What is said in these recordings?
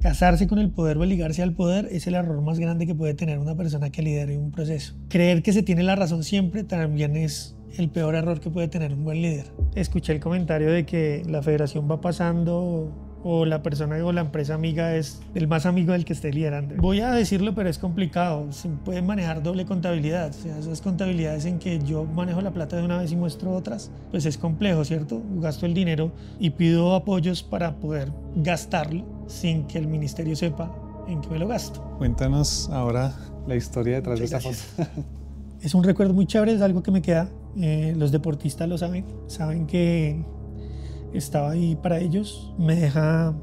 Casarse con el poder o ligarse al poder es el error más grande que puede tener una persona que lidere un proceso. Creer que se tiene la razón siempre también es el peor error que puede tener un buen líder. Escuché el comentario de que la federación va pasando o la persona o la empresa amiga es el más amigo del que esté liderando. Voy a decirlo, pero es complicado. Se puede manejar doble contabilidad. O sea, esas contabilidades en que yo manejo la plata de una vez y muestro otras, pues es complejo, ¿cierto? Gasto el dinero y pido apoyos para poder gastarlo sin que el ministerio sepa en qué me lo gasto. Cuéntanos ahora la historia detrás de esta foto. es un recuerdo muy chévere, es algo que me queda. Eh, los deportistas lo saben, saben que estaba ahí para ellos, me deja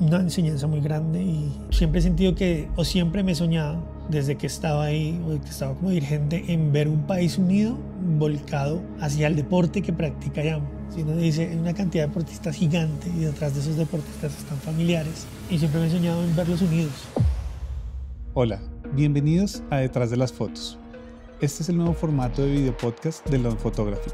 una enseñanza muy grande y siempre he sentido que, o siempre me he soñado, desde que estaba ahí, o que estaba como dirigente, en ver un país unido, volcado hacia el deporte que practica YAM. Si uno dice, hay una cantidad de deportistas gigante y detrás de esos deportistas están familiares, y siempre me he soñado en verlos unidos. Hola, bienvenidos a Detrás de las Fotos. Este es el nuevo formato de video podcast de La Fotografía.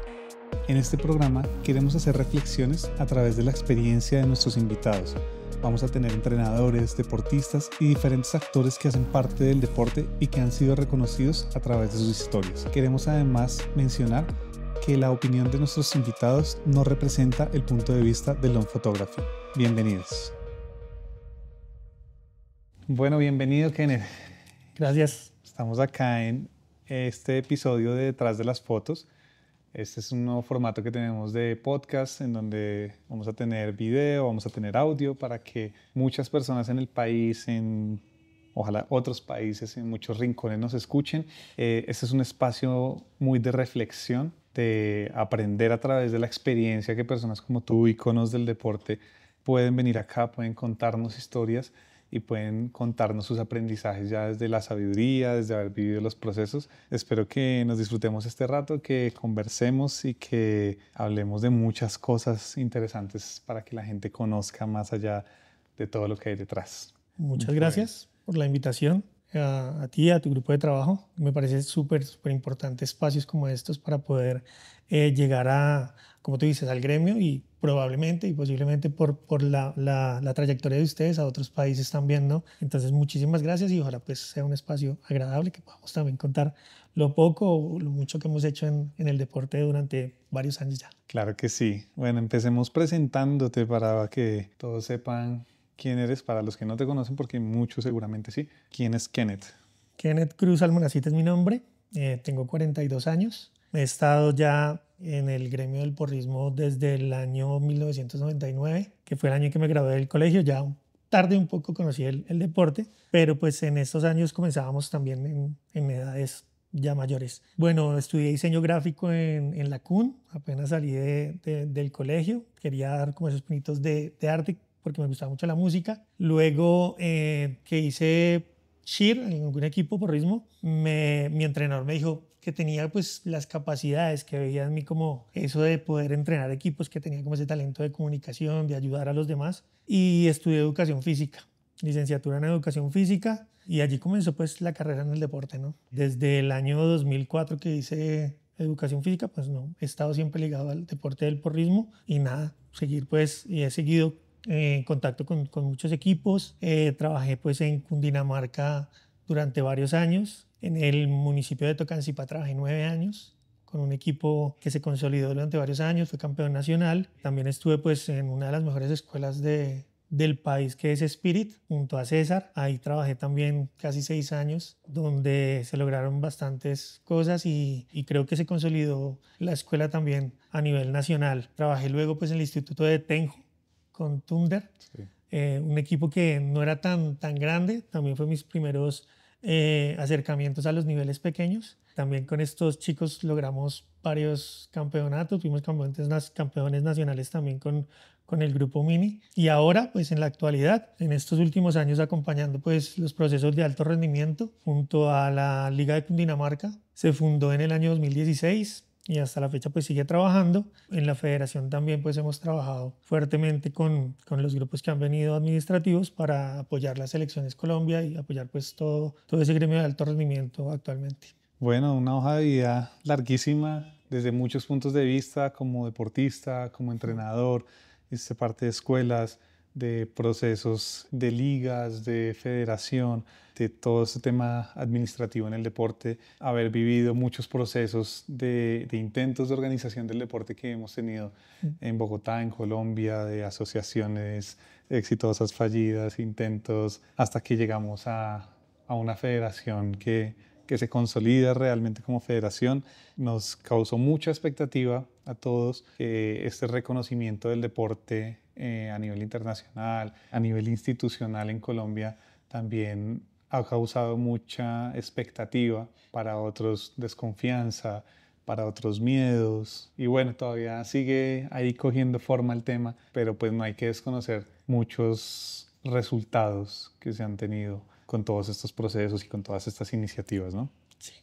En este programa queremos hacer reflexiones a través de la experiencia de nuestros invitados. Vamos a tener entrenadores, deportistas y diferentes actores que hacen parte del deporte y que han sido reconocidos a través de sus historias. Queremos además mencionar que la opinión de nuestros invitados no representa el punto de vista de Long fotógrafo. Bienvenidos. Bueno, bienvenido Kenneth. Gracias. Estamos acá en este episodio de Detrás de las Fotos este es un nuevo formato que tenemos de podcast en donde vamos a tener video, vamos a tener audio para que muchas personas en el país, en ojalá otros países, en muchos rincones nos escuchen. Eh, este es un espacio muy de reflexión, de aprender a través de la experiencia que personas como tú, íconos del deporte, pueden venir acá, pueden contarnos historias y pueden contarnos sus aprendizajes ya desde la sabiduría, desde haber vivido los procesos. Espero que nos disfrutemos este rato, que conversemos y que hablemos de muchas cosas interesantes para que la gente conozca más allá de todo lo que hay detrás. Muchas, gracias por la invitación a, ti, a tu grupo de trabajo. Me parece súper, súper importante espacios como estos para poder eh, llegar a, como tú dices, al gremio y probablemente y posiblemente por, por la, la, trayectoria de ustedes a otros países también, ¿no? Entonces, muchísimas gracias y ojalá pues sea un espacio agradable que podamos también contar lo poco o lo mucho que hemos hecho en, en el deporte durante varios años ya. Claro que sí. Bueno, empecemos presentándote para que todos sepan quién eres para los que no te conocen, porque muchos seguramente sí. ¿Quién es Kenneth? Kenneth Cruz Almonacita es mi nombre. Eh, tengo 42 años. He estado ya en el gremio del porrismo desde el año 1999, que fue el año en que me gradué del colegio. Ya tarde un poco conocí el, deporte, pero pues en estos años comenzábamos también en, edades ya mayores. Bueno, estudié diseño gráfico en, la CUN, apenas salí de, del colegio, quería dar como esos pinitos de, de, arte, porque me gustaba mucho la música. Luego eh, que hice cheer en algún equipo por ritmo, mi entrenador me dijo que tenía pues las capacidades que veía en mí como eso de poder entrenar equipos, que tenía como ese talento de comunicación, de ayudar a los demás. Y estudié educación física, licenciatura en educación física. Y allí comenzó pues la carrera en el deporte, ¿no? Desde el año 2004 que hice educación física, pues no, he estado siempre ligado al deporte del porrismo y nada, seguir pues, y he seguido eh, en contacto con, muchos equipos. Eh, trabajé pues en Cundinamarca durante varios años. En el municipio de Tocancipá trabajé nueve años con un equipo que se consolidó durante varios años, fue campeón nacional. También estuve pues en una de las mejores escuelas del país que es Spirit, junto a César. Ahí trabajé también casi seis años, donde se lograron bastantes cosas y, creo que se consolidó la escuela también a nivel nacional. Trabajé luego pues en el Instituto de Tenjo, con Thunder, eh, un equipo que no era tan, tan grande, también fue mis primeros eh, acercamientos a los niveles pequeños. También con estos chicos logramos varios campeonatos, fuimos campeones, nacionales también con, con el grupo Mini y ahora pues en la actualidad, en estos últimos años acompañando pues los procesos de alto rendimiento junto a la Liga de Cundinamarca, se fundó en el año 2016 y hasta la fecha pues sigue trabajando. En la federación también pues hemos trabajado fuertemente con, los grupos que han venido administrativos para apoyar las elecciones Colombia y apoyar pues todo, todo ese gremio de alto rendimiento actualmente. Bueno, una hoja de vida larguísima desde muchos puntos de vista, como deportista, como entrenador, este, parte de escuelas, de procesos de ligas, de federación, todo ese tema administrativo en el deporte, haber vivido muchos procesos de, intentos de organización del deporte que hemos tenido mm. en Bogotá, en Colombia, de asociaciones exitosas, fallidas, intentos, hasta que llegamos a, una federación que, se consolida realmente como federación. Nos causó mucha expectativa a todos eh, este reconocimiento del deporte eh, a nivel internacional, a nivel institucional en Colombia también ha causado mucha expectativa, para otros desconfianza, para otros miedos. Y bueno, todavía sigue ahí cogiendo forma el tema, pero pues no hay que desconocer muchos resultados que se han tenido con todos estos procesos y con todas estas iniciativas, ¿no? Sí.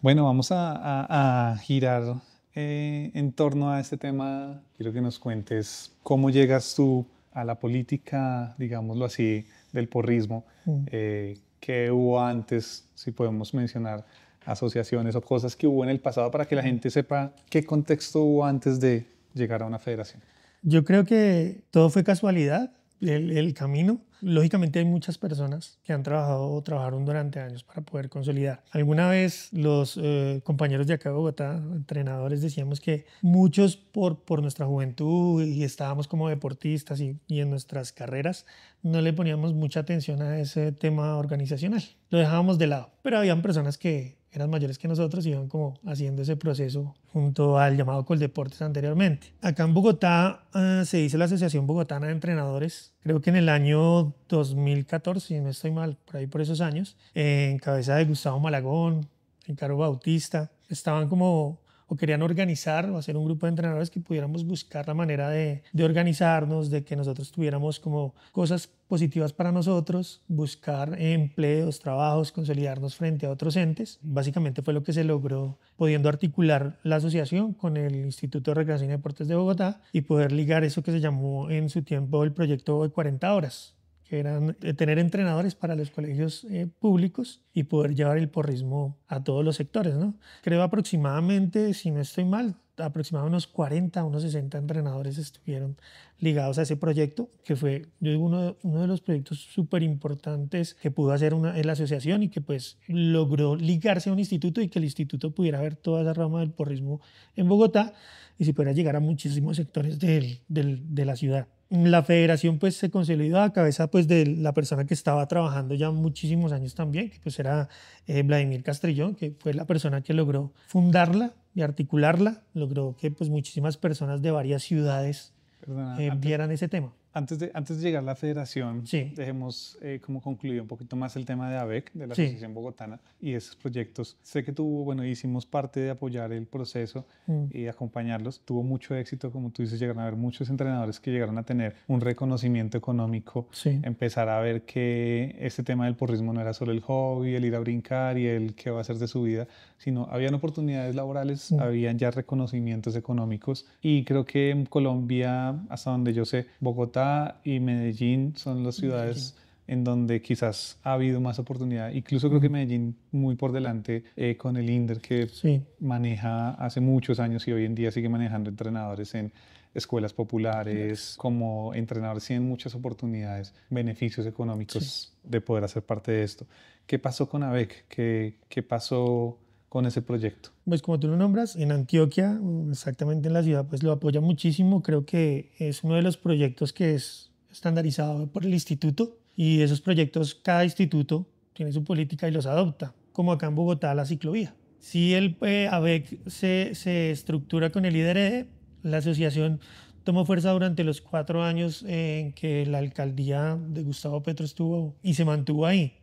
Bueno, vamos a, girar eh, en torno a este tema. Quiero que nos cuentes cómo llegas tú a la política, digámoslo así, del porrismo mm. eh, que hubo antes, si podemos mencionar asociaciones o cosas que hubo en el pasado para que la gente sepa qué contexto hubo antes de llegar a una federación. Yo creo que todo fue casualidad el, camino. Lógicamente hay muchas personas que han trabajado o trabajaron durante años para poder consolidar. Alguna vez los eh, compañeros de acá de Bogotá, entrenadores, decíamos que muchos por, por nuestra juventud y estábamos como deportistas y, y en nuestras carreras no le poníamos mucha atención a ese tema organizacional. Lo dejábamos de lado. Pero habían personas que eran mayores que nosotros, iban como haciendo ese proceso junto al llamado Coldeportes anteriormente. Acá en Bogotá ah, se dice la Asociación Bogotana de Entrenadores, creo que en el año 2014, si no estoy mal, por ahí por esos años, en cabeza de Gustavo Malagón, Ricardo Bautista, estaban como o querían organizar o hacer un grupo de entrenadores que pudiéramos buscar la manera de, organizarnos, de que nosotros tuviéramos como cosas positivas para nosotros, buscar empleos, trabajos, consolidarnos frente a otros entes. Básicamente fue lo que se logró pudiendo articular la asociación con el Instituto de Recreación y Deportes de Bogotá y poder ligar eso que se llamó en su tiempo el proyecto de 40 horas eran eh, tener entrenadores para los colegios eh, públicos y poder llevar el porrismo a todos los sectores. Creo aproximadamente, si no estoy mal, aproximadamente unos 40, unos 60 entrenadores estuvieron ligados a ese proyecto, que fue uno, de los proyectos súper importantes que pudo hacer una, la asociación y que pues logró ligarse a un instituto y que el instituto pudiera ver toda esa rama del porrismo en Bogotá y si pudiera llegar a muchísimos sectores de la ciudad. La federación pues se consolidó a cabeza pues de la persona que estaba trabajando ya muchísimos años también, que pues era eh, Vladimir Castrillón, que fue la persona que logró fundarla y articularla, logró que pues, muchísimas personas de varias ciudades eh, vieran ese tema. Antes de, antes de llegar a la federación, dejemos eh, como concluido un poquito más el tema de ABEC, de la Asociación Bogotana, y esos proyectos. Sé que tuvo, bueno, hicimos parte de apoyar el proceso mm. y acompañarlos. Tuvo mucho éxito, como tú dices, llegaron a haber muchos entrenadores que llegaron a tener un reconocimiento económico, empezar a ver que este tema del porrismo no era solo el hobby, el ir a brincar y el qué va a hacer de su vida, sino habían oportunidades laborales, habían ya reconocimientos económicos. Y creo que en Colombia, hasta donde yo sé, Bogotá y Medellín son las ciudades en donde quizás ha habido más oportunidad. Incluso creo que Medellín muy por delante eh, con el INDER que maneja hace muchos años y hoy en día sigue manejando entrenadores en escuelas populares, como entrenadores tienen muchas oportunidades, beneficios económicos de poder hacer parte de esto. ¿Qué pasó con ABEC? ¿Qué, qué pasó con ese proyecto? Pues como tú lo nombras, en Antioquia, exactamente en la ciudad, pues lo apoya muchísimo. Creo que es uno de los proyectos que es estandarizado por el instituto y esos proyectos cada instituto tiene su política y los adopta, como acá en Bogotá la ciclovía. Si el eh, e se, estructura con el IDRE, la asociación tomó fuerza durante los cuatro años en que la alcaldía de Gustavo Petro estuvo y se mantuvo ahí.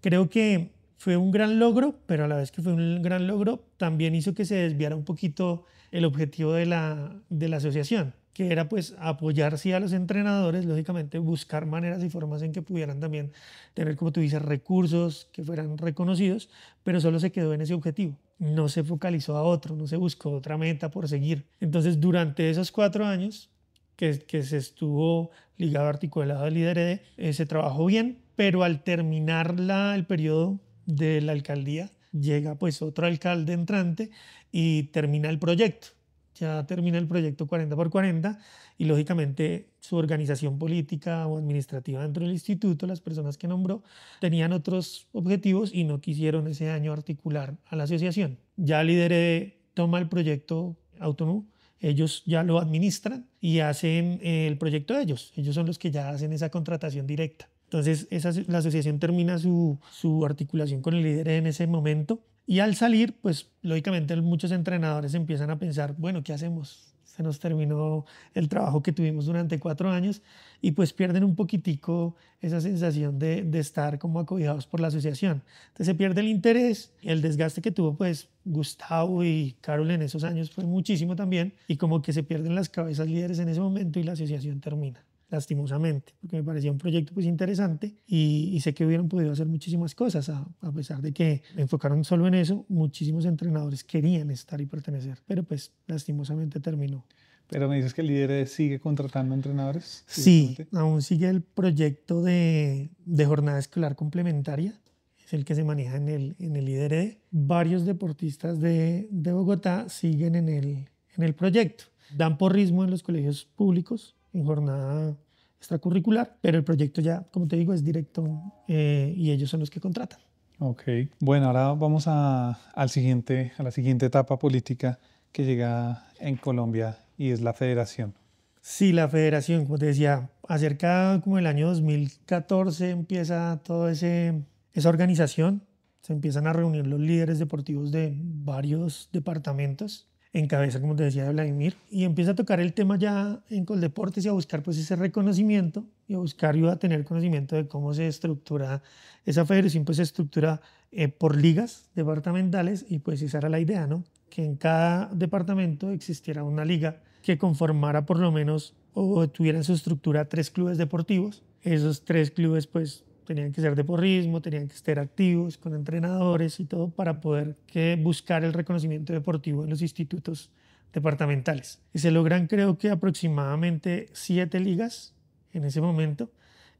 Creo que fue un gran logro, pero a la vez que fue un gran logro, también hizo que se desviara un poquito el objetivo de la, de la asociación, que era pues apoyar a los entrenadores, lógicamente buscar maneras y formas en que pudieran también tener, como tú dices, recursos que fueran reconocidos, pero solo se quedó en ese objetivo. No se focalizó a otro, no se buscó otra meta por seguir. Entonces, durante esos cuatro años que, que se estuvo ligado, articulado al líder eh, se trabajó bien, pero al terminar el periodo de la alcaldía llega pues otro alcalde entrante y termina el proyecto. Ya termina el proyecto 40 por 40 y lógicamente su organización política o administrativa dentro del instituto, las personas que nombró, tenían otros objetivos y no quisieron ese año articular a la asociación. Ya lideré, eh, toma el proyecto autónomo, ellos ya lo administran y hacen eh, el proyecto ellos. Ellos son los que ya hacen esa contratación directa. Entonces la asociación termina su, articulación con el líder en ese momento y al salir, pues lógicamente muchos entrenadores empiezan a pensar, bueno, ¿qué hacemos? Se nos terminó el trabajo que tuvimos durante cuatro años y pues pierden un poquitico esa sensación de, de estar como acogidos por la asociación. Entonces se pierde el interés, el desgaste que tuvo pues Gustavo y Carol en esos años fue muchísimo también y como que se pierden las cabezas líderes en ese momento y la asociación termina lastimosamente, porque me parecía un proyecto pues interesante y, sé que hubieran podido hacer muchísimas cosas, a, pesar de que enfocaron solo en eso, muchísimos entrenadores querían estar y pertenecer, pero pues lastimosamente terminó. Pero me dices que el líder sigue contratando entrenadores. Sí, aún sigue el proyecto de, jornada escolar complementaria, es el que se maneja en el, en el e. Varios deportistas de, Bogotá siguen en el, en el proyecto. Dan por ritmo en los colegios públicos, en jornada extracurricular, pero el proyecto ya, como te digo, es directo eh, y ellos son los que contratan. Ok, bueno, ahora vamos a, al siguiente, a la siguiente etapa política que llega en Colombia y es la federación. Sí, la federación, como te decía, acerca como el año 2014 empieza toda esa organización, se empiezan a reunir los líderes deportivos de varios departamentos en cabeza, como te decía de Vladimir, y empieza a tocar el tema ya en Coldeportes y a buscar pues ese reconocimiento y a buscar y a tener conocimiento de cómo se estructura esa federación, pues se estructura eh, por ligas departamentales y pues esa era la idea, ¿no? Que en cada departamento existiera una liga que conformara por lo menos o tuviera en su estructura tres clubes deportivos. Esos tres clubes pues tenían que ser de porrismo, tenían que estar activos con entrenadores y todo para poder que buscar el reconocimiento deportivo en los institutos departamentales. Y se logran creo que aproximadamente siete ligas en ese momento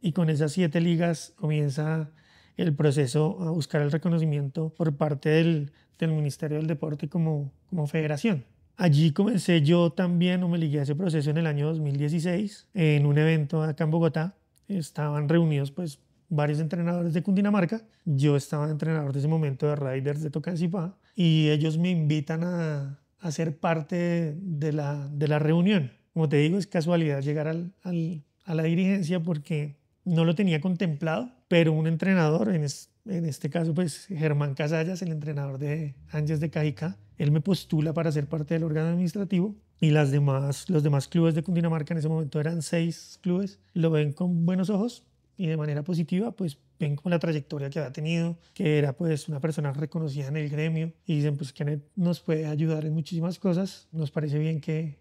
y con esas siete ligas comienza el proceso a buscar el reconocimiento por parte del, Ministerio del Deporte como, como federación. Allí comencé yo también, o me ligué a ese proceso en el año 2016, en un evento acá en Bogotá. Estaban reunidos pues varios entrenadores de Cundinamarca. Yo estaba entrenador de ese momento de Riders de Tocancipá y ellos me invitan a, ser parte de la, de la, reunión. Como te digo, es casualidad llegar a la dirigencia porque no lo tenía contemplado, pero un entrenador, en, en este caso pues Germán Casallas, el entrenador de Ángeles de Cajicá, él me postula para ser parte del órgano administrativo y las demás, los demás clubes de Cundinamarca en ese momento eran seis clubes, lo ven con buenos ojos y de manera positiva, pues ven como la trayectoria que había tenido, que era pues una persona reconocida en el gremio y dicen pues que nos puede ayudar en muchísimas cosas, nos parece bien que,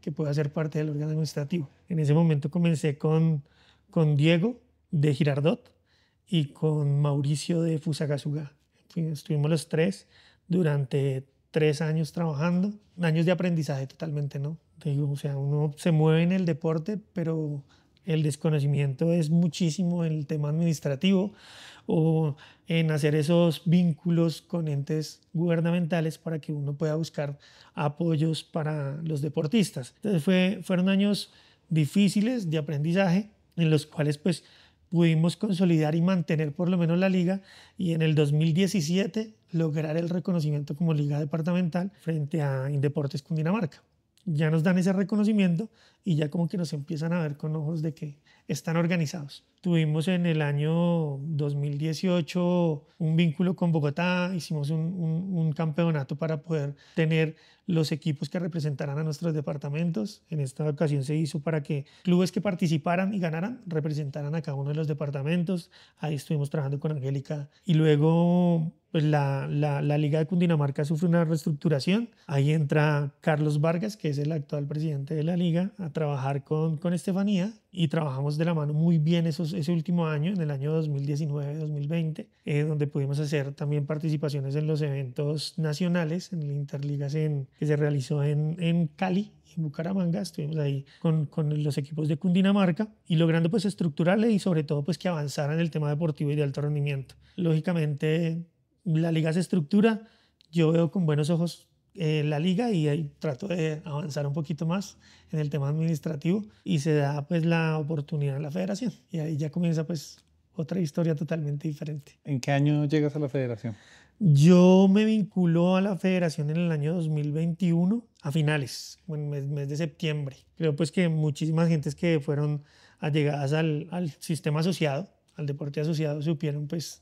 que pueda ser parte del órgano administrativo. En ese momento comencé con, con Diego de Girardot y con Mauricio de Fusagasugá. Estuvimos los tres durante tres años trabajando, años de aprendizaje totalmente, ¿no? Digo, o sea, uno se mueve en el deporte, pero el desconocimiento es muchísimo en el tema administrativo o en hacer esos vínculos con entes gubernamentales para que uno pueda buscar apoyos para los deportistas. Entonces fue, fueron años difíciles de aprendizaje en los cuales pues pudimos consolidar y mantener por lo menos la liga y en el 2017 lograr el reconocimiento como liga departamental frente a Indeportes Cundinamarca ya nos dan ese reconocimiento y ya como que nos empiezan a ver con ojos de que están organizados. Tuvimos en el año 2018 un vínculo con Bogotá, hicimos un, campeonato para poder tener los equipos que representaran a nuestros departamentos. En esta ocasión se hizo para que clubes que participaran y ganaran representaran a cada uno de los departamentos. Ahí estuvimos trabajando con Angélica y luego pues la, la, Liga de Cundinamarca sufre una reestructuración. Ahí entra Carlos Vargas, que es el actual presidente de la Liga, a trabajar con, con Estefanía y trabajamos de la mano muy bien esos, ese último año, en el año 2019-2020, eh, donde pudimos hacer también participaciones en los eventos nacionales, en la Interligas en, que se realizó en, en Cali, en Bucaramanga, estuvimos ahí con, con, los equipos de Cundinamarca y logrando pues estructurarle y sobre todo pues que avanzara en el tema deportivo y de alto rendimiento. Lógicamente la liga se estructura, yo veo con buenos ojos eh, la liga y ahí trato de avanzar un poquito más en el tema administrativo y se da pues la oportunidad a la federación y ahí ya comienza pues otra historia totalmente diferente. ¿En qué año llegas a la federación? Yo me vinculó a la federación en el año 2021, a finales, en mes, de septiembre. Creo pues que muchísimas gentes que fueron allegadas al, al sistema asociado, al deporte asociado, supieron pues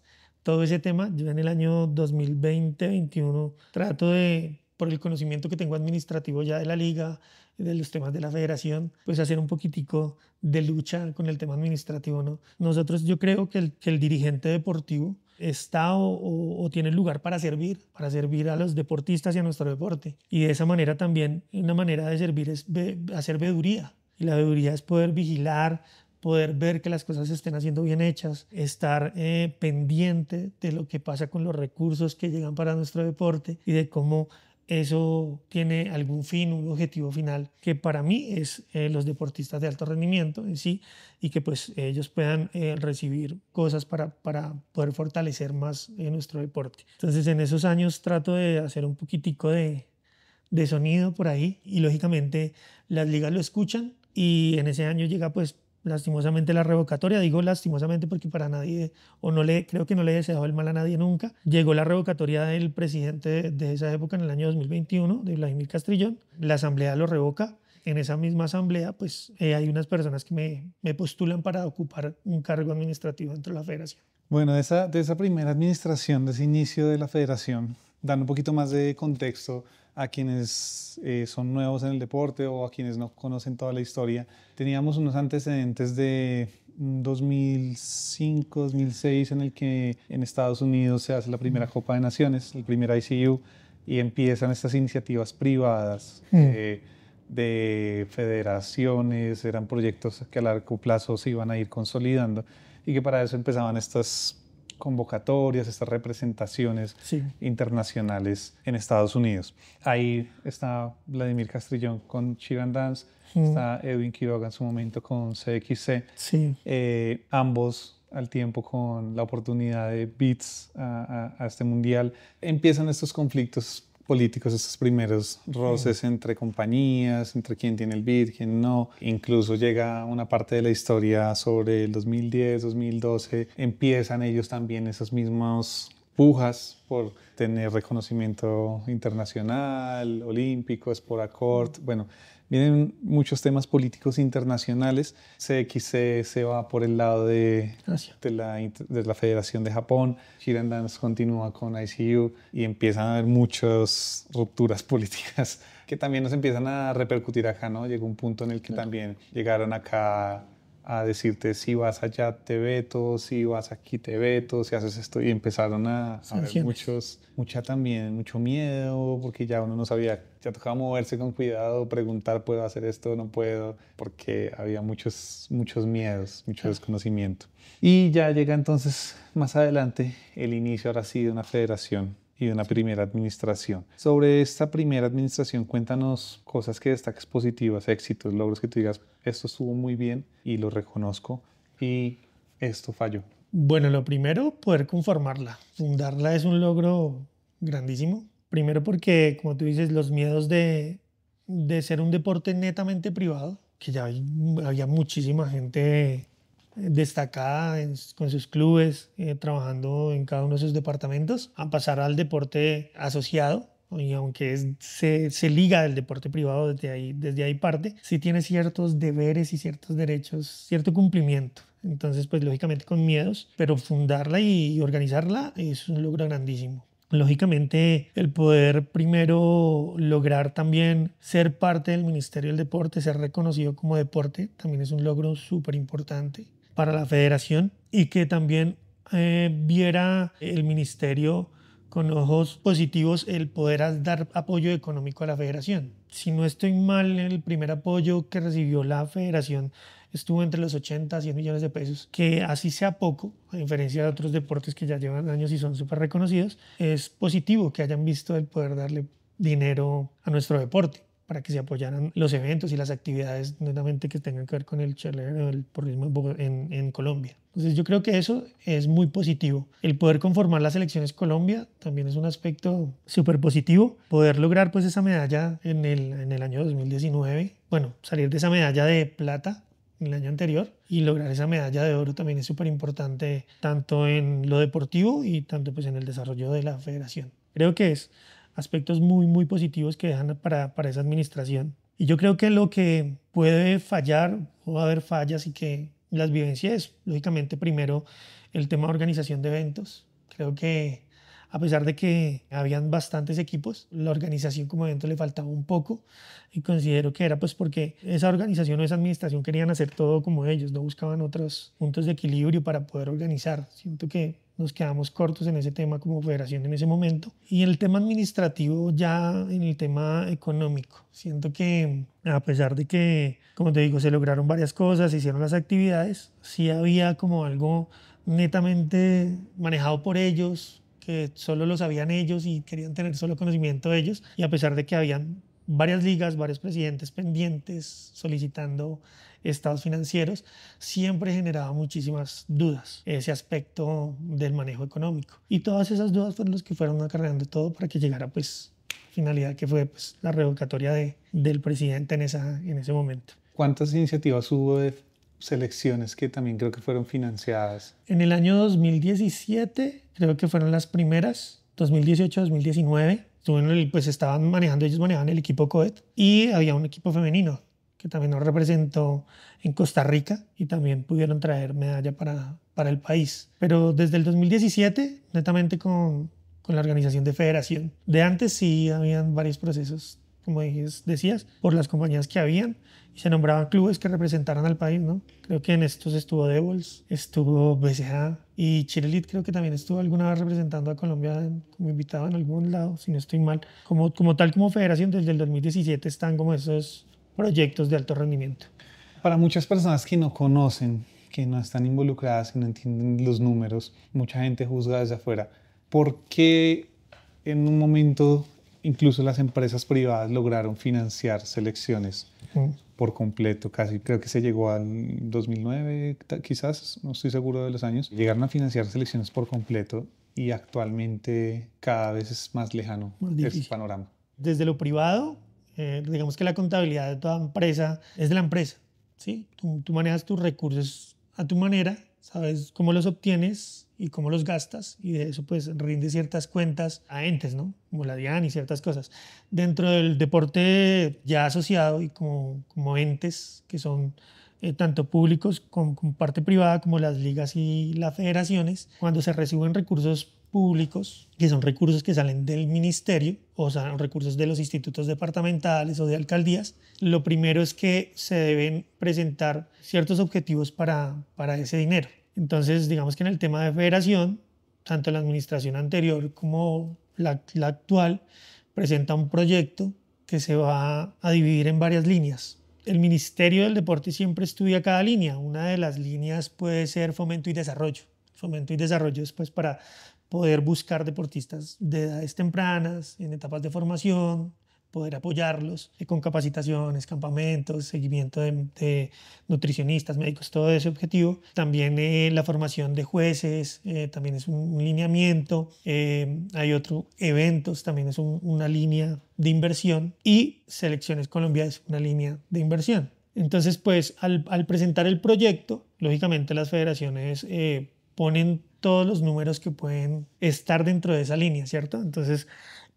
todo ese tema. Yo en el año 2020-21 trato de, por el conocimiento que tengo administrativo ya de la liga, de los temas de la federación, pues hacer un poquitico de lucha con el tema administrativo. ¿no? Nosotros yo creo que el, que el dirigente deportivo está o, tiene lugar para servir, para servir a los deportistas y a nuestro deporte. Y de esa manera también una manera de servir es hacer veeduría. Y la veeduría es poder vigilar, poder ver que las cosas se estén haciendo bien hechas, estar eh, pendiente de lo que pasa con los recursos que llegan para nuestro deporte y de cómo eso tiene algún fin, un objetivo final, que para mí es eh, los deportistas de alto rendimiento en sí, y que pues ellos puedan eh, recibir cosas para, para poder fortalecer más nuestro deporte. Entonces en esos años trato de hacer un poquitico de, de sonido por ahí, y lógicamente las ligas lo escuchan, y en ese año llega pues lastimosamente la revocatoria, digo lastimosamente porque para nadie, o no le, creo que no le he deseado el mal a nadie nunca, llegó la revocatoria del presidente de esa época en el año 2021, de Vladimir Castrillón, la asamblea lo revoca, en esa misma asamblea, pues eh, hay unas personas que me, postulan para ocupar un cargo administrativo dentro de la federación. Bueno, esa, de esa primera administración, de ese inicio de la federación, dando un poquito más de contexto, a quienes eh, son nuevos en el deporte o a quienes no conocen toda la historia, teníamos unos antecedentes de 2005, mm, 2006 en el que en Estados Unidos se hace la primera mm. Copa de Naciones, el primer ICU, y empiezan estas iniciativas privadas. Mm. Eh, de federaciones, eran proyectos que a largo plazo se iban a ir consolidando y que para eso empezaban estas convocatorias, estas representaciones internacionales en Estados Unidos. Ahí está Vladimir Castrillón con Chivan Dance, está Edwin Quiroga en su momento con CXC, sí. Eh, ambos al tiempo con la oportunidad de Beats a este mundial. Empiezan estos conflictos políticos esos primeros roces entre compañías, entre quién tiene el BID, no. Incluso llega una parte de la historia sobre el 2010, 2012. Empiezan ellos también esas mismas pujas por tener reconocimiento internacional, olímpico, por Accord. Bueno, vienen muchos temas políticos internacionales. CXC se va por el lado de, de la, de, la, Federación de Japón, Shiren Dance continúa con ICU y empiezan a haber muchas rupturas políticas que también nos empiezan a repercutir acá, ¿no? Llegó un punto en el que también llegaron acá a decirte si vas allá te veto, si vas aquí te veto, si haces esto y empezaron a, haber muchos, mucha también, mucho miedo porque ya uno no sabía, ya tocaba moverse con cuidado, preguntar puedo hacer esto, no puedo, porque había muchos, muchos miedos, mucho desconocimiento. Y ya llega entonces más adelante el inicio ahora sí de una federación y una primera administración. Sobre esta primera administración, cuéntanos cosas que destaques positivas, éxitos, logros que tú digas, esto estuvo muy bien y lo reconozco y esto falló. Bueno, lo primero, poder conformarla. Fundarla es un logro grandísimo. Primero porque, como tú dices, los miedos de, ser un deporte netamente privado, que ya había muchísima gente destacada con sus clubes, eh, trabajando en cada uno de sus departamentos, a pasar al deporte asociado. Y aunque es, se, se, liga al deporte privado desde ahí, desde ahí parte, sí tiene ciertos deberes y ciertos derechos, cierto cumplimiento. Entonces, pues lógicamente con miedos, pero fundarla y, y organizarla es un logro grandísimo lógicamente el poder primero lograr también ser parte del Ministerio del Deporte, ser reconocido como deporte, también es un logro súper importante para la federación y que también eh, viera el ministerio con ojos positivos el poder dar apoyo económico a la federación. Si no estoy mal, el primer apoyo que recibió la federación estuvo entre los 80 a 100 millones de pesos, que así sea poco, a diferencia de otros deportes que ya llevan años y son súper reconocidos, es positivo que hayan visto el poder darle dinero a nuestro deporte para que se apoyaran los eventos y las actividades nuevamente que tengan que ver con el chaleco el porrismo en, Colombia. Entonces yo creo que eso es muy positivo. El poder conformar las elecciones Colombia también es un aspecto súper positivo. Poder lograr pues esa medalla en el, en el año 2019, bueno, salir de esa medalla de plata en el año anterior y lograr esa medalla de oro también es súper importante tanto en lo deportivo y tanto pues en el desarrollo de la federación. Creo que es aspectos muy, muy positivos que dejan para, esa administración. Y yo creo que lo que puede fallar o haber fallas y que las vivencias, lógicamente primero el tema de organización de eventos. Creo que a pesar de que habían bastantes equipos, la organización como evento le faltaba un poco y considero que era pues porque esa organización o esa administración querían hacer todo como ellos, no buscaban otros puntos de equilibrio para poder organizar. Siento que nos quedamos cortos en ese tema como federación en ese momento. Y el tema administrativo, ya en el tema económico, siento que a pesar de que, como te digo, se lograron varias cosas, se hicieron las actividades, sí había como algo netamente manejado por ellos, solo lo sabían ellos y querían tener solo conocimiento de ellos. Y a pesar de que habían varias ligas, varios presidentes pendientes solicitando estados financieros, siempre generaba muchísimas dudas ese aspecto del manejo económico. Y todas esas dudas fueron las que fueron acarreando todo para que llegara pues finalidad que fue pues, la revocatoria de, del presidente en, esa, en ese momento. ¿Cuántas iniciativas hubo de selecciones que también creo que fueron financiadas. En el año 2017, creo que fueron las primeras, 2018-2019, pues estaban manejando, ellos manejaban el equipo COET y había un equipo femenino que también nos representó en Costa Rica y también pudieron traer medalla para, para el país. Pero desde el 2017, netamente con, con la organización de federación. De antes sí habían varios procesos como decías, por las compañías que habían y se nombraban clubes que representaran al país, ¿no? Creo que en estos estuvo Devils, estuvo BCA y Chirelit creo que también estuvo alguna vez representando a Colombia como invitado en algún lado, si no estoy mal. Como, como tal como federación desde el 2017 están como esos proyectos de alto rendimiento. Para muchas personas que no conocen, que no están involucradas, que no entienden los números, mucha gente juzga desde afuera. ¿Por qué en un momento incluso las empresas privadas lograron financiar selecciones mm. por completo, casi creo que se llegó al 2009, quizás, no estoy seguro de los años, llegaron a financiar selecciones por completo y actualmente cada vez es más lejano ese panorama. Desde lo privado, eh, digamos que la contabilidad de toda empresa es de la empresa, ¿sí? tú manejas tus recursos a tu manera, sabes cómo los obtienes, y cómo los gastas y de eso pues rinde ciertas cuentas a entes, ¿no? Como la DIAN y ciertas cosas. Dentro del deporte ya asociado y como, entes que son eh, tanto públicos como, parte privada, como las ligas y las federaciones, cuando se reciben recursos públicos, que son recursos que salen del ministerio o son recursos de los institutos departamentales o de alcaldías, lo primero es que se deben presentar ciertos objetivos para, para ese dinero. Entonces, digamos que en el tema de federación, tanto la administración anterior como la, actual presenta un proyecto que se va a dividir en varias líneas. El Ministerio del Deporte siempre estudia cada línea. Una de las líneas puede ser fomento y desarrollo. Fomento y desarrollo es pues, para poder buscar deportistas de edades tempranas, en etapas de formación, poder apoyarlos eh, con capacitaciones, campamentos, seguimiento de, nutricionistas, médicos, todo ese objetivo. También eh, la formación de jueces, eh, también es un, lineamiento. hay otros eventos, también es una línea de inversión. Y Selecciones Colombia es una línea de inversión. Entonces, pues al, al presentar el proyecto, lógicamente las federaciones ponen todos los números que pueden estar dentro de esa línea, ¿cierto? Entonces,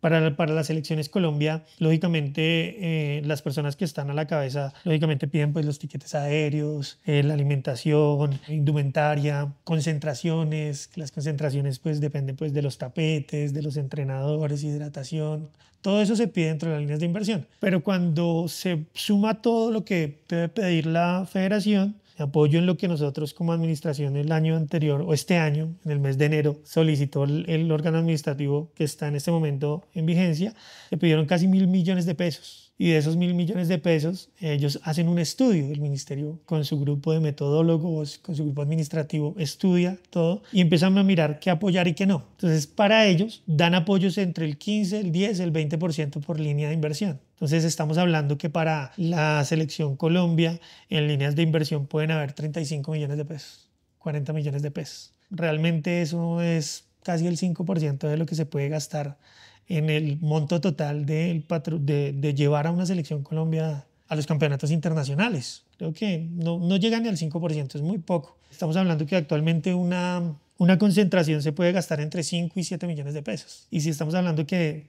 para, para las elecciones Colombia, lógicamente eh, las personas que están a la cabeza, lógicamente piden pues los tiquetes aéreos, eh, la alimentación, indumentaria, concentraciones, las concentraciones pues dependen pues de los tapetes, de los entrenadores, hidratación, todo eso se pide dentro de las líneas de inversión. Pero cuando se suma todo lo que debe pedir la federación, apoyo en lo que nosotros como administración el año anterior o este año, en el mes de enero, solicitó el, órgano administrativo que está en este momento en vigencia, le pidieron casi mil millones de pesos y de esos mil millones de pesos, ellos hacen un estudio, el ministerio con su grupo de metodólogos, con su grupo administrativo, estudia todo y empiezan a mirar qué apoyar y qué no. Entonces, para ellos, dan apoyos entre el 15, el 10, el 20% por línea de inversión. Entonces estamos hablando que para la selección Colombia en líneas de inversión pueden haber 35 millones de pesos, 40 millones de pesos. Realmente eso es casi el 5% de lo que se puede gastar en el monto total de, de llevar a una selección Colombia a los campeonatos internacionales. Creo que no, llega ni al 5%, es muy poco. Estamos hablando que actualmente una, una concentración se puede gastar entre 5 y 7 millones de pesos. Y si estamos hablando que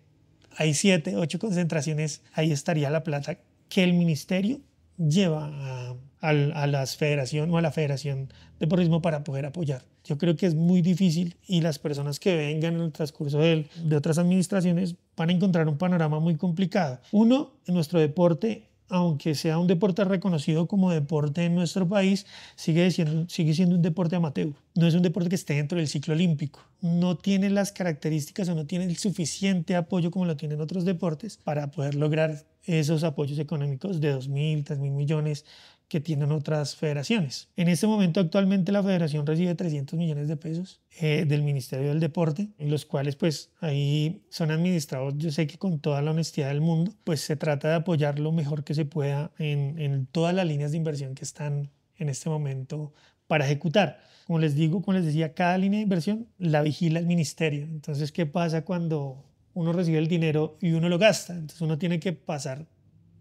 hay 7, 8 concentraciones, ahí estaría la plata que el ministerio lleva a, las federación o a la federación de turismo para poder apoyar. Yo creo que es muy difícil y las personas que vengan en el transcurso de, de otras administraciones van a encontrar un panorama muy complicado. Uno, nuestro deporte aunque sea un deporte reconocido como deporte en nuestro país, sigue siendo, sigue siendo un deporte amateur. No es un deporte que esté dentro del ciclo olímpico. No tiene las características o no tiene el suficiente apoyo como lo tienen otros deportes para poder lograr esos apoyos económicos de 2.000, 3.000 millones que tienen otras federaciones. En este momento actualmente la federación recibe 300 millones de pesos eh, del Ministerio del Deporte, los cuales pues ahí son administrados, yo sé que con toda la honestidad del mundo, pues se trata de apoyar lo mejor que se pueda en, en todas las líneas de inversión que están en este momento para ejecutar. Como les digo, como les decía, cada línea de inversión la vigila el ministerio. Entonces, ¿qué pasa cuando uno recibe el dinero y uno lo gasta? Entonces uno tiene que pasar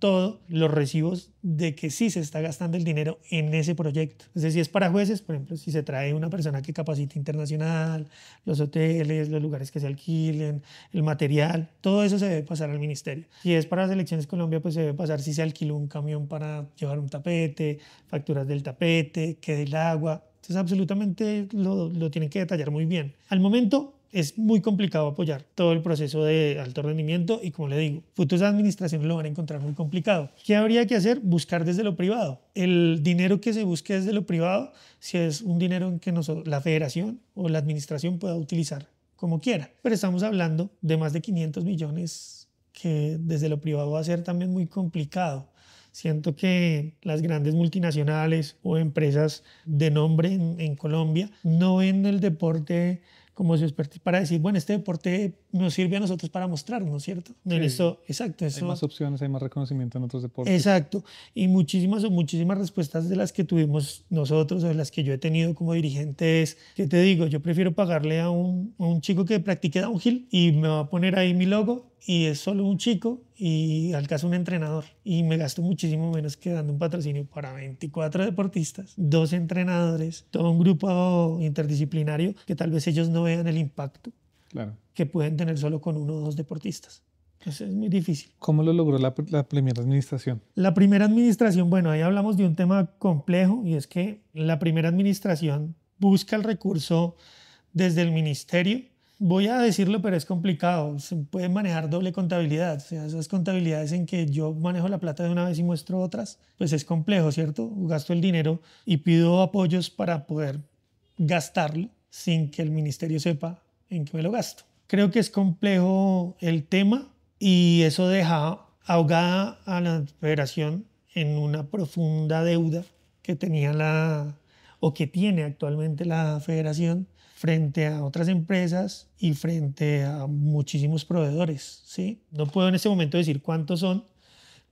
todos los recibos de que sí se está gastando el dinero en ese proyecto. Entonces, si es para jueces, por ejemplo, si se trae una persona que capacita internacional, los hoteles, los lugares que se alquilen, el material, todo eso se debe pasar al ministerio. Si es para las elecciones Colombia, pues se debe pasar si se alquiló un camión para llevar un tapete, facturas del tapete, que del agua. Entonces, absolutamente lo, lo tienen que detallar muy bien. Al momento, es muy complicado apoyar todo el proceso de alto rendimiento y como le digo, futuras administraciones lo van a encontrar muy complicado. ¿Qué habría que hacer? Buscar desde lo privado. El dinero que se busque desde lo privado, si es un dinero que la federación o la administración pueda utilizar como quiera. Pero estamos hablando de más de 500 millones que desde lo privado va a ser también muy complicado. Siento que las grandes multinacionales o empresas de nombre en, Colombia no ven el deporte como si para decir, bueno, este deporte nos sirve a nosotros para mostrarnos, ¿cierto? Eso, exacto. hay más opciones, hay más reconocimiento en otros deportes. Exacto. Y muchísimas, muchísimas respuestas de las que tuvimos nosotros o de las que yo he tenido como dirigente es, ¿qué te digo? Yo prefiero pagarle a un, a un chico que practique downhill y me va a poner ahí mi logo y es solo un chico y al caso un entrenador. Y me gasto muchísimo menos que dando un patrocinio para 24 deportistas, dos entrenadores, todo un grupo interdisciplinario que tal vez ellos no vean el impacto claro. que pueden tener solo con uno o dos deportistas. Entonces es muy difícil. ¿Cómo lo logró la, la, primera administración? La primera administración, bueno, ahí hablamos de un tema complejo y es que la primera administración busca el recurso desde el ministerio voy a decirlo, pero es complicado. Se puede manejar doble contabilidad. esas contabilidades en que yo manejo la plata de una vez y muestro otras, pues es complejo, ¿cierto? Gasto el dinero y pido apoyos para poder gastarlo sin que el ministerio sepa en qué me lo gasto. Creo que es complejo el tema y eso deja ahogada a la federación en una profunda deuda que tenía la o que tiene actualmente la federación frente a otras empresas y frente a muchísimos proveedores. ¿sí? No puedo en este momento decir cuántos son,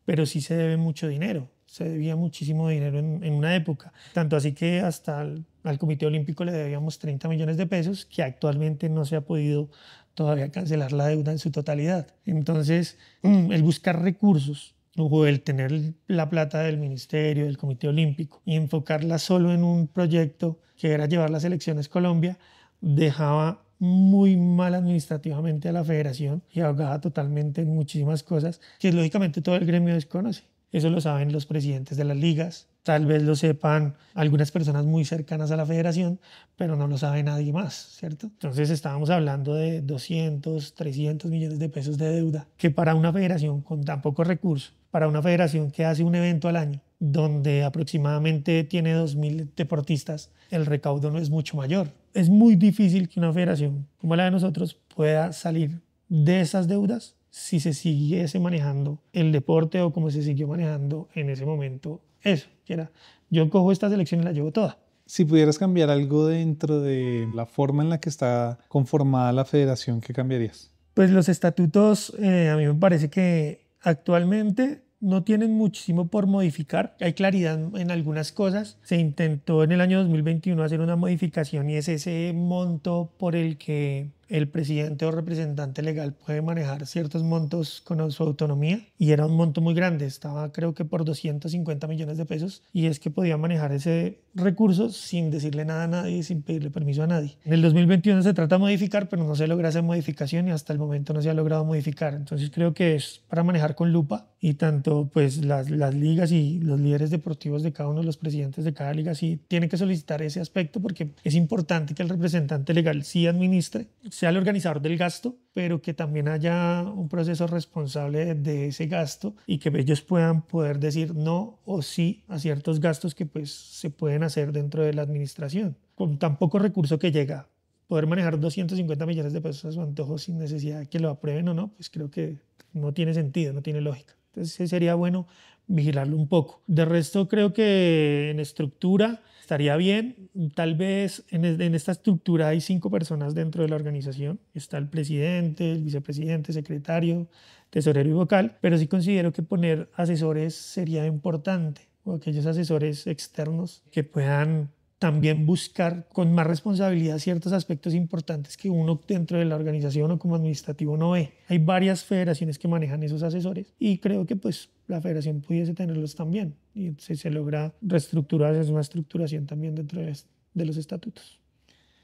pero sí se debe mucho dinero. Se debía muchísimo dinero en, una época. Tanto así que hasta al, Comité Olímpico le debíamos 30 millones de pesos, que actualmente no se ha podido todavía cancelar la deuda en su totalidad. Entonces, mm, el buscar recursos o el tener la plata del Ministerio, del Comité Olímpico, y enfocarla solo en un proyecto que era llevar las elecciones Colombia, dejaba muy mal administrativamente a la federación y ahogaba totalmente en muchísimas cosas que lógicamente todo el gremio desconoce. Eso lo saben los presidentes de las ligas, tal vez lo sepan algunas personas muy cercanas a la federación, pero no lo sabe nadie más, ¿cierto? Entonces estábamos hablando de 200, 300 millones de pesos de deuda, que para una federación con tan pocos recursos, para una federación que hace un evento al año, donde aproximadamente tiene 2.000 deportistas, el recaudo no es mucho mayor es muy difícil que una federación como la de nosotros pueda salir de esas deudas si se siguiese manejando el deporte o como se siguió manejando en ese momento eso. Que yo cojo esta selección y las llevo todas. Si pudieras cambiar algo dentro de la forma en la que está conformada la federación, ¿qué cambiarías? Pues los estatutos, eh, a mí me parece que actualmente no tienen muchísimo por modificar. Hay claridad en algunas cosas. Se intentó en el año 2021 hacer una modificación y es ese monto por el que el presidente o representante legal puede manejar ciertos montos con su autonomía y era un monto muy grande, estaba creo que por 250 millones de pesos y es que podía manejar ese recurso sin decirle nada a nadie, sin pedirle permiso a nadie. En el 2021 se trata de modificar, pero no se logra esa modificación y hasta el momento no se ha logrado modificar. Entonces creo que es para manejar con lupa y tanto pues las, las ligas y los líderes deportivos de cada uno, los presidentes de cada liga, sí tienen que solicitar ese aspecto porque es importante que el representante legal sí administre sea el organizador del gasto, pero que también haya un proceso responsable de ese gasto y que ellos puedan poder decir no o sí a ciertos gastos que pues se pueden hacer dentro de la administración. Con tan poco recurso que llega, poder manejar 250 millones de pesos a su antojo sin necesidad de que lo aprueben o no, pues creo que no tiene sentido, no tiene lógica. Entonces sería bueno vigilarlo un poco. De resto, creo que en estructura estaría bien. Tal vez en, esta estructura hay cinco personas dentro de la organización. Está el presidente, el vicepresidente, secretario, tesorero y vocal. Pero sí considero que poner asesores sería importante o aquellos asesores externos que puedan también buscar con más responsabilidad ciertos aspectos importantes que uno dentro de la organización o como administrativo no ve. Hay varias federaciones que manejan esos asesores y creo que pues la federación pudiese tenerlos también y se, se logra reestructurar, es una estructuración también dentro de, los estatutos.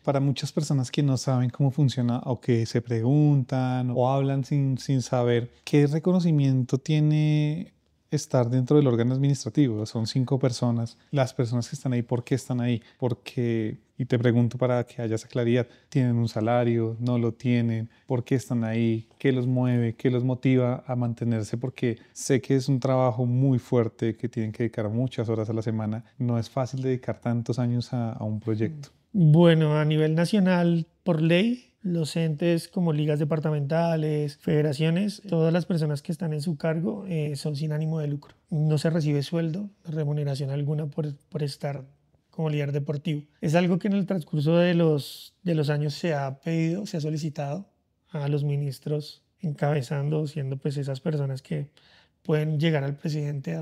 Para muchas personas que no saben cómo funciona o que se preguntan o hablan sin, sin saber, ¿qué reconocimiento tiene estar dentro del órgano administrativo, son cinco personas, las personas que están ahí, ¿por qué están ahí? Porque, y te pregunto para que haya esa claridad, ¿tienen un salario? ¿No lo tienen? ¿Por qué están ahí? ¿Qué los mueve? ¿Qué los motiva a mantenerse? Porque sé que es un trabajo muy fuerte, que tienen que dedicar muchas horas a la semana, no es fácil dedicar tantos años a, a un proyecto. Bueno, a nivel nacional, por ley, los entes como ligas departamentales, federaciones, todas las personas que están en su cargo eh, son sin ánimo de lucro. No se recibe sueldo, remuneración alguna por, por estar como líder deportivo. Es algo que en el transcurso de los, de los años se ha pedido, se ha solicitado a los ministros encabezando, siendo pues esas personas que pueden llegar al presidente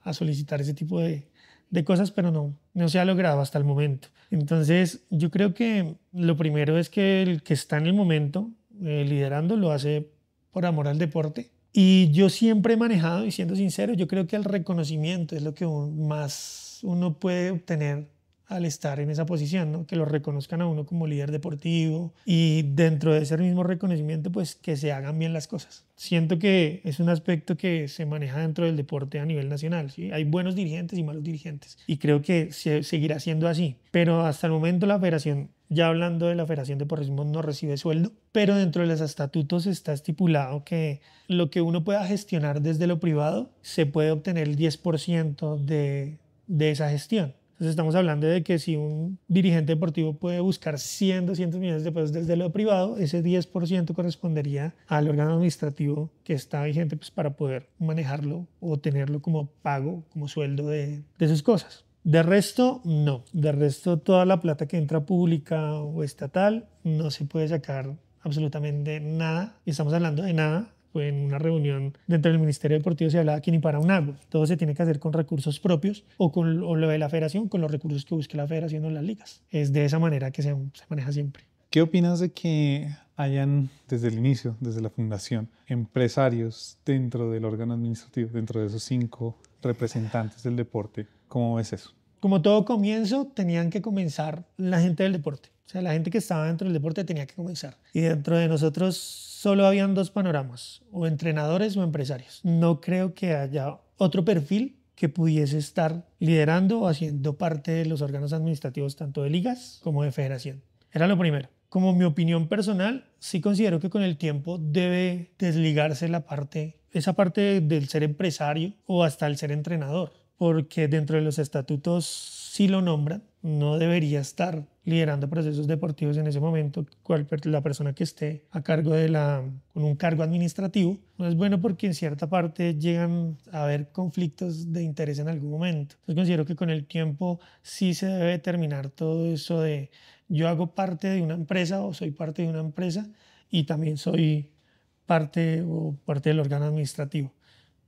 a solicitar ese tipo de, de cosas, pero no, no se ha logrado hasta el momento. Entonces, yo creo que lo primero es que el que está en el momento eh, liderando lo hace por amor al deporte. Y yo siempre he manejado, y siendo sincero, yo creo que el reconocimiento es lo que más uno puede obtener al estar en esa posición, que lo reconozcan a uno como líder deportivo y dentro de ese mismo reconocimiento, pues que se hagan bien las cosas. Siento que es un aspecto que se maneja dentro del deporte a nivel nacional. Hay buenos dirigentes y malos dirigentes y creo que seguirá siendo así. Pero hasta el momento la federación, ya hablando de la Federación de Porrismo, no recibe sueldo, pero dentro de los estatutos está estipulado que lo que uno pueda gestionar desde lo privado, se puede obtener el 10% de esa gestión entonces estamos hablando de que si un dirigente deportivo puede buscar 100, 200 millones de pesos desde lo privado, ese 10% correspondería al órgano administrativo que está vigente pues, para poder manejarlo o tenerlo como pago, como sueldo de, de sus cosas. De resto, no. De resto, toda la plata que entra pública o estatal no se puede sacar absolutamente nada. Estamos hablando de nada en una reunión dentro del Ministerio Deportivo se habla aquí ni para un árbol todo se tiene que hacer con recursos propios o con lo de la federación, con los recursos que busque la federación o las ligas. Es de esa manera que se, se maneja siempre. ¿Qué opinas de que hayan desde el inicio, desde la fundación, empresarios dentro del órgano administrativo, dentro de esos cinco representantes del deporte? ¿Cómo ves eso? Como todo comienzo, tenían que comenzar la gente del deporte. O sea, la gente que estaba dentro del deporte tenía que comenzar. Y dentro de nosotros solo habían dos panoramas, o entrenadores o empresarios. No creo que haya otro perfil que pudiese estar liderando o haciendo parte de los órganos administrativos tanto de ligas como de federación. Era lo primero. Como mi opinión personal, sí considero que con el tiempo debe desligarse la parte, esa parte del ser empresario o hasta el ser entrenador, porque dentro de los estatutos sí lo nombran, no debería estar liderando procesos deportivos en ese momento, cual la persona que esté a cargo de la, con un cargo administrativo, no es bueno porque en cierta parte llegan a haber conflictos de interés en algún momento. Entonces considero que con el tiempo sí se debe terminar todo eso de yo hago parte de una empresa o soy parte de una empresa y también soy parte o parte del órgano administrativo.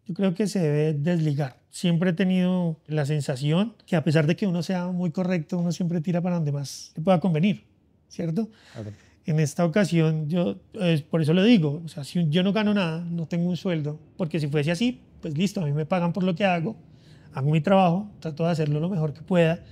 Yo creo que se debe desligar. Siempre he tenido la sensación que a pesar de que uno sea muy correcto, uno siempre tira para donde más le pueda convenir, ¿cierto? En esta ocasión, yo, por eso lo digo, o sea, si yo no gano nada, no tengo un sueldo, porque si fuese así, pues listo, a mí me pagan por lo que hago, hago mi trabajo, trato de hacerlo lo mejor que pueda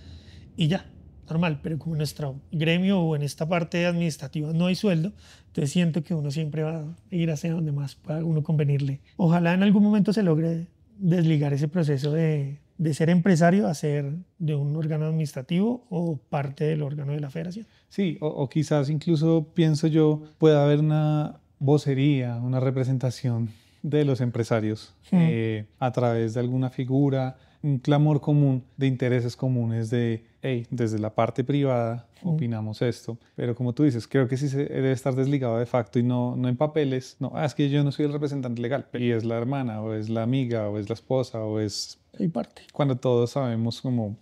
y ya, normal, pero como en nuestro gremio o en esta parte administrativa no hay sueldo, entonces siento que uno siempre va a ir hacia donde más pueda uno convenirle. Ojalá en algún momento se logre desligar ese proceso de, ser empresario a ser de un órgano administrativo o parte del órgano de la federación. Sí, o, quizás incluso pienso yo pueda haber una vocería, una representación de los empresarios hmm. eh, a través de alguna figura un clamor común de intereses comunes de, hey, desde la parte privada opinamos esto. Pero como tú dices, creo que sí debe estar desligado de facto y no, no en papeles. No, ah, es que yo no soy el representante legal. Y es la hermana, o es la amiga, o es la esposa, o es... Hay parte. Cuando todos sabemos como,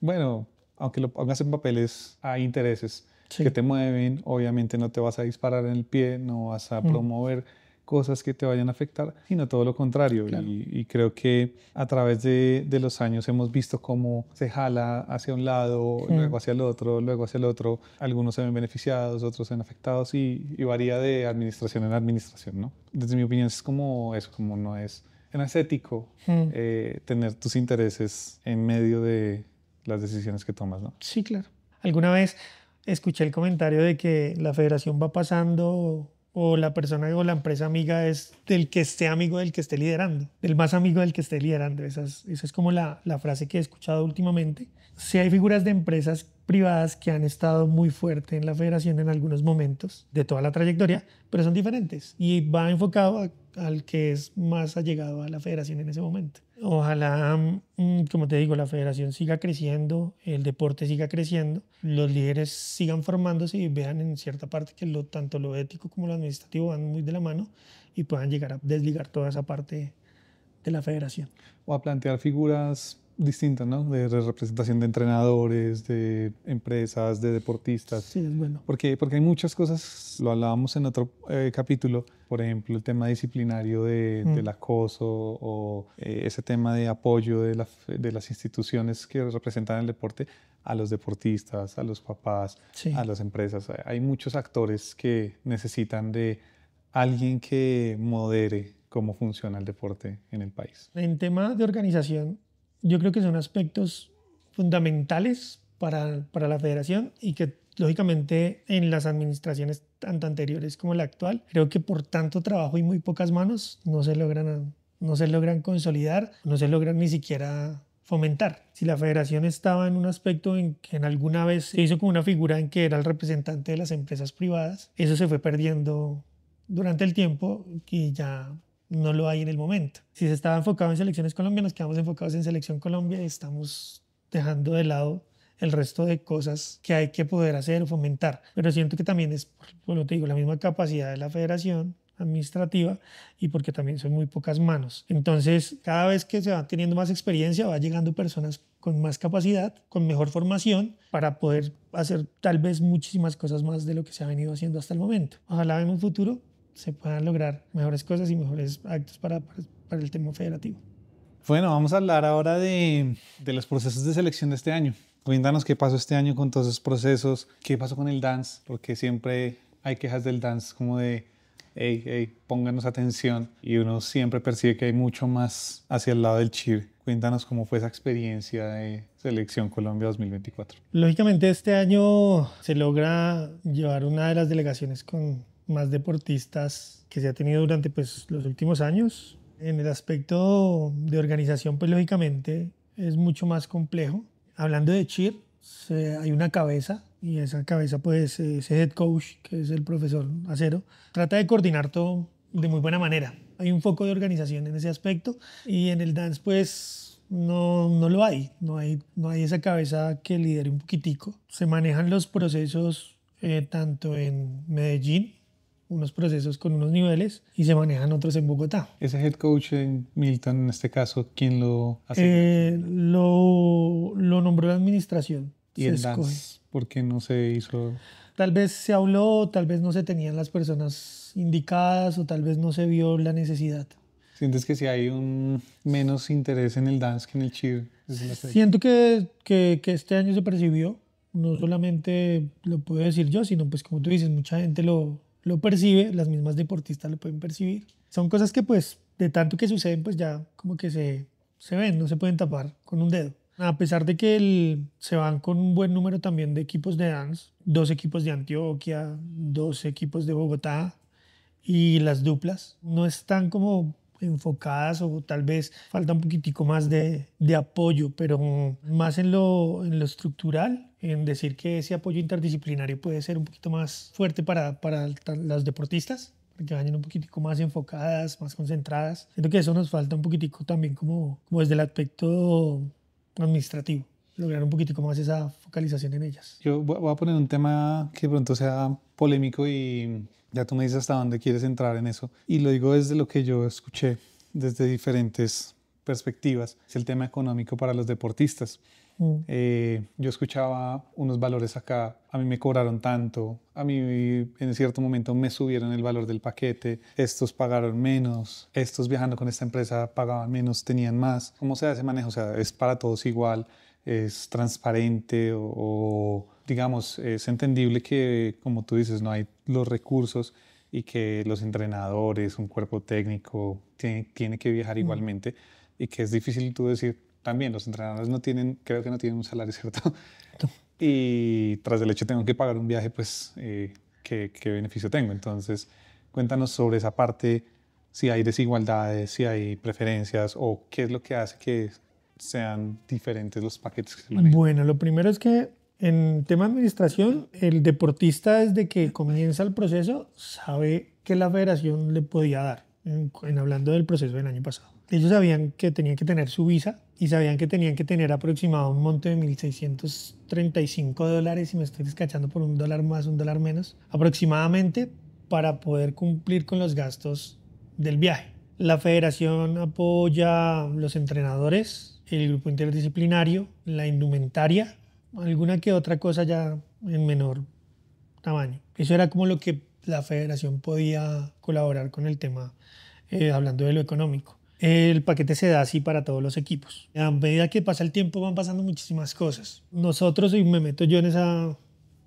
bueno, aunque lo pongas en papeles, hay intereses. que te mueven, obviamente no te vas a disparar en el pie, no vas a promover cosas que te vayan a afectar, sino todo lo contrario. Y, creo que a través de, los años hemos visto cómo se jala hacia un lado, luego hacia el otro, luego hacia el otro. Algunos se ven beneficiados, otros se ven afectados y, varía de administración en administración, ¿no? Desde mi opinión es como es como no es, no es ético eh, tener tus intereses en medio de las decisiones que tomas, ¿no? Sí, claro. Alguna vez escuché el comentario de que la federación va pasando o la persona o la empresa amiga es del que esté amigo del que esté liderando, del más amigo del que esté liderando. Esa es, como la, frase que he escuchado últimamente. si hay figuras de empresas privadas que han estado muy fuerte en la federación en algunos momentos de toda la trayectoria, pero son diferentes y va enfocado a al que es más allegado a la federación en ese momento. Ojalá, mm, como te digo, la federación siga creciendo, el deporte siga creciendo, los líderes sigan formándose y vean en cierta parte que tanto lo ético como lo administrativo van muy de la mano y puedan llegar a desligar toda esa parte de la federación. O a plantear figuras distinta, ¿no? De representación de entrenadores, de empresas, de deportistas. Sí, es bueno. Porque, porque hay muchas cosas, lo hablábamos en otro eh, capítulo, por ejemplo, el tema disciplinario de, mm. del acoso o eh, ese tema de apoyo de, de las instituciones que representan el deporte a los deportistas, a los papás, a las empresas. Hay muchos actores que necesitan de alguien que modere cómo funciona el deporte en el país. En tema de organización, yo creo que son aspectos fundamentales para, para, la federación y que lógicamente en las administraciones tanto anteriores como la actual, creo que por tanto trabajo y muy pocas manos no se logran, no se logran consolidar, no se logran ni siquiera fomentar. Si la federación estaba en un aspecto en que en alguna vez se hizo como una figura en que era el representante de las empresas privadas, eso se fue perdiendo durante el tiempo y ya no lo hay en el momento. Si se estaba enfocado en selecciones colombianas, quedamos enfocados en selección Colombia y estamos dejando de lado el resto de cosas que hay que poder hacer o fomentar. Pero siento que también es, bueno, te digo, la misma capacidad de la federación administrativa y porque también son muy pocas manos. Entonces, cada vez que se va teniendo más experiencia, va llegando personas con más capacidad, con mejor formación, para poder hacer tal vez muchísimas cosas más de lo que se ha venido haciendo hasta el momento. Ojalá en un futuro se puedan lograr mejores cosas y mejores actos para, el tema federativo. Bueno, vamos a hablar ahora de, los procesos de selección de este año. Cuéntanos qué pasó este año con todos esos procesos, qué pasó con el dance, porque siempre hay quejas del dance como de, hey, hey, pónganos atención. Y uno siempre percibe que hay mucho más hacia el lado del cheer. Cuéntanos cómo fue esa experiencia de Selección Colombia 2024. Lógicamente este año se logra llevar una de las delegaciones con más deportistas que se ha tenido durante pues, los últimos años. En el aspecto de organización, pues lógicamente es mucho más complejo. Hablando de cheer, hay una cabeza y esa cabeza pues ese head coach, que es el profesor Acero, trata de coordinar todo de muy buena manera. Hay un foco de organización en ese aspecto y en el dance pues no, no lo hay. No, hay, no hay esa cabeza que lidere un poquitico. Se manejan los procesos eh, tanto en Medellín unos procesos con unos niveles y se manejan otros en Bogotá. ¿Ese head coach en Milton, en este caso, quién lo hace? Eh, lo, nombró la administración. ¿Y el dance? ¿Por qué no se hizo? Tal vez se habló, tal vez no se tenían las personas indicadas o tal vez no se vio la necesidad. ¿Sientes que si hay un menos interés en el dance que en el cheer? Siento que, que, que este año se percibió, no solamente lo puedo decir yo, sino pues como tú dices, mucha gente lo, lo percibe, las mismas deportistas lo pueden percibir. Son cosas que pues de tanto que suceden pues ya como que se, se ven, no se pueden tapar con un dedo. A pesar de que se van con un buen número también de equipos de dance, dos equipos de Antioquia, dos equipos de Bogotá y las duplas, no están como enfocadas o tal vez falta un poquitico más de, de apoyo, pero más en lo, en lo estructural, en decir que ese apoyo interdisciplinario puede ser un poquito más fuerte para, para las deportistas que vayan un poquitico más enfocadas, más concentradas. Siento que eso nos falta un poquitico también como, como desde el aspecto administrativo, lograr un poquitico más esa focalización en ellas. Yo voy a poner un tema que pronto sea polémico y ya tú me dices hasta dónde quieres entrar en eso. Y lo digo desde lo que yo escuché, desde diferentes perspectivas. Es el tema económico para los deportistas. Mm. Eh, yo escuchaba unos valores acá, a mí me cobraron tanto, a mí en cierto momento me subieron el valor del paquete, estos pagaron menos, estos viajando con esta empresa pagaban menos, tenían más. ¿Cómo se hace manejo? O sea, es para todos igual, es transparente o digamos, es entendible que, como tú dices, no hay los recursos y que los entrenadores, un cuerpo técnico, tiene, tiene que viajar igualmente y que es difícil tú decir, también los entrenadores no tienen, creo que no tienen un salario, ¿cierto? Y tras el hecho tengo que pagar un viaje, pues, eh, ¿qué, beneficio tengo? Entonces, cuéntanos sobre esa parte, si hay desigualdades, si hay preferencias o qué es lo que hace que sean diferentes los paquetes Bueno, lo primero es que en tema de administración, el deportista desde que comienza el proceso sabe que la federación le podía dar, en, hablando del proceso del año pasado. Ellos sabían que tenían que tener su visa y sabían que tenían que tener aproximado un monto de 1.635 dólares, y me estoy descachando por un dólar más, un dólar menos, aproximadamente para poder cumplir con los gastos del viaje. La federación apoya los entrenadores, el grupo interdisciplinario, la indumentaria, alguna que otra cosa ya en menor tamaño. Eso era como lo que la federación podía colaborar con el tema, eh, hablando de lo económico. El paquete se da así para todos los equipos. A medida que pasa el tiempo van pasando muchísimas cosas. Nosotros, y me meto yo en esa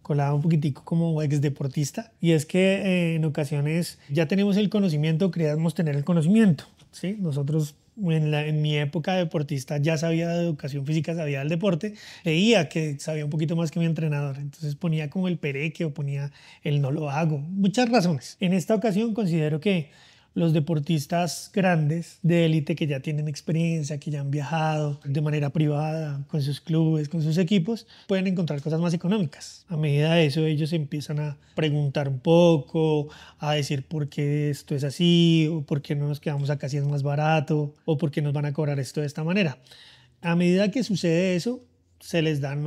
colada un poquitico como ex deportista, y es que eh, en ocasiones ya tenemos el conocimiento, queríamos tener el conocimiento. ¿sí? Nosotros en, mi época de deportista ya sabía de educación física, sabía del deporte, Leía que sabía un poquito más que mi entrenador, entonces ponía como el pereque o ponía el no lo hago, muchas razones. En esta ocasión considero que los deportistas grandes de élite que ya tienen experiencia, que ya han viajado de manera privada con sus clubes, con sus equipos, pueden encontrar cosas más económicas. A medida de eso ellos empiezan a preguntar un poco, a decir por qué esto es así, o por qué no nos quedamos acá si es más barato, o por qué nos van a cobrar esto de esta manera. A medida que sucede eso, se les dan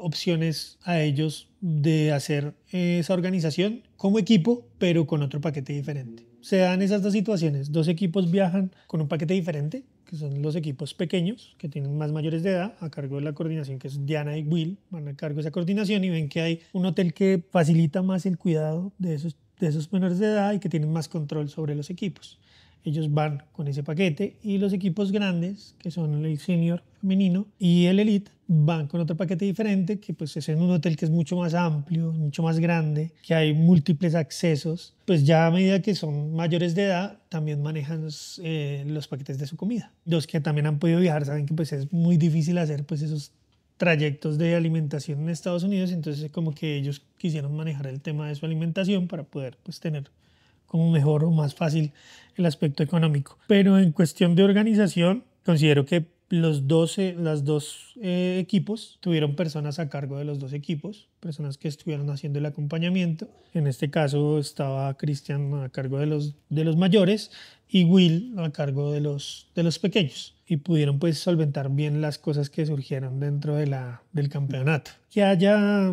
opciones a ellos de hacer esa organización como equipo, pero con otro paquete diferente se dan esas dos situaciones. Dos equipos viajan con un paquete diferente, que son los equipos pequeños, que tienen más mayores de edad, a cargo de la coordinación, que es Diana y Will, van a cargo de esa coordinación y ven que hay un hotel que facilita más el cuidado de esos, de esos menores de edad y que tienen más control sobre los equipos ellos van con ese paquete y los equipos grandes, que son el senior femenino y el elite, van con otro paquete diferente que pues es en un hotel que es mucho más amplio, mucho más grande, que hay múltiples accesos, pues ya a medida que son mayores de edad también manejan eh, los, paquetes de su comida. Los que también han podido viajar saben que pues es muy difícil hacer pues esos trayectos de alimentación en Estados Unidos, entonces como que ellos quisieron manejar el tema de su alimentación para poder pues tener como mejor o más fácil el aspecto económico. Pero en cuestión de organización, considero que los 12, las dos eh, equipos tuvieron personas a cargo de los dos equipos, personas que estuvieron haciendo el acompañamiento. En este caso estaba Cristian a cargo de los, de los mayores y Will a cargo de los, de los pequeños. Y pudieron pues solventar bien las cosas que surgieron dentro de la, del campeonato. Que haya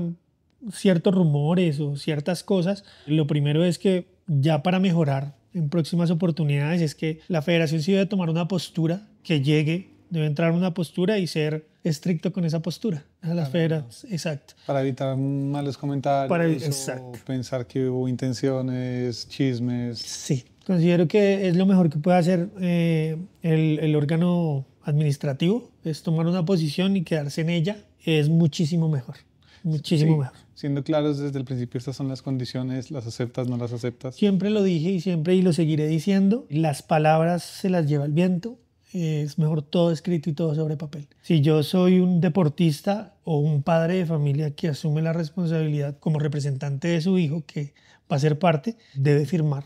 ciertos rumores o ciertas cosas, lo primero es que ya para mejorar en próximas oportunidades es que la federación sí debe tomar una postura que llegue, debe entrar una postura y ser estricto con esa postura. A las federaciones, exacto. Para evitar malos comentarios, para, o pensar que hubo intenciones, chismes. Sí, considero que es lo mejor que puede hacer eh, el, órgano administrativo, es tomar una posición y quedarse en ella, es muchísimo mejor. Muchísimo mejor siendo claros desde el principio, estas son las condiciones, las aceptas, no las aceptas. Siempre lo dije y siempre y lo seguiré diciendo, las palabras se las lleva el viento, es mejor todo escrito y todo sobre papel. Si yo soy un deportista o un padre de familia que asume la responsabilidad como representante de su hijo, que va a ser parte, debe firmar.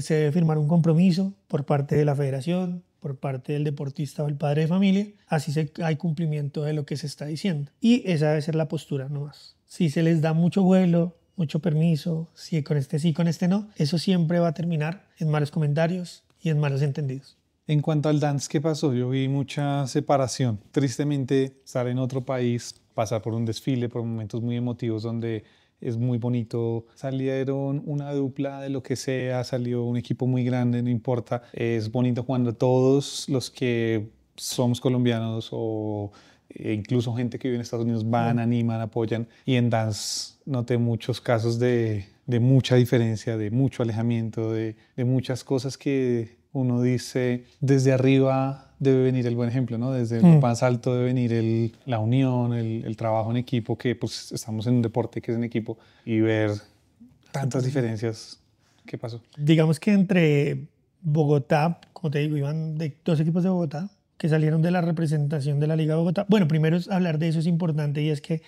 Se debe firmar un compromiso por parte de la federación, por parte del deportista o el padre de familia. Así se, hay cumplimiento de lo que se está diciendo. Y esa debe ser la postura, no más si se les da mucho vuelo, mucho permiso, si con este sí, con este no, eso siempre va a terminar en malos comentarios y en malos entendidos. En cuanto al dance, ¿qué pasó? Yo vi mucha separación. Tristemente, estar en otro país, pasar por un desfile, por momentos muy emotivos donde es muy bonito. Salieron una dupla de lo que sea, salió un equipo muy grande, no importa. Es bonito cuando todos los que somos colombianos o e incluso gente que vive en Estados Unidos van, animan, apoyan. Y en Dance noté muchos casos de, mucha diferencia, de mucho alejamiento, de, muchas cosas que uno dice desde arriba debe venir el buen ejemplo, ¿no? Desde el más alto debe venir la unión, el, trabajo en equipo, que pues estamos en un deporte que es en equipo, y ver tantas diferencias. ¿Qué pasó? Digamos que entre Bogotá, como te digo, iban de dos equipos de Bogotá, que salieron de la representación de la Liga de Bogotá. Bueno, primero es hablar de eso es importante y es que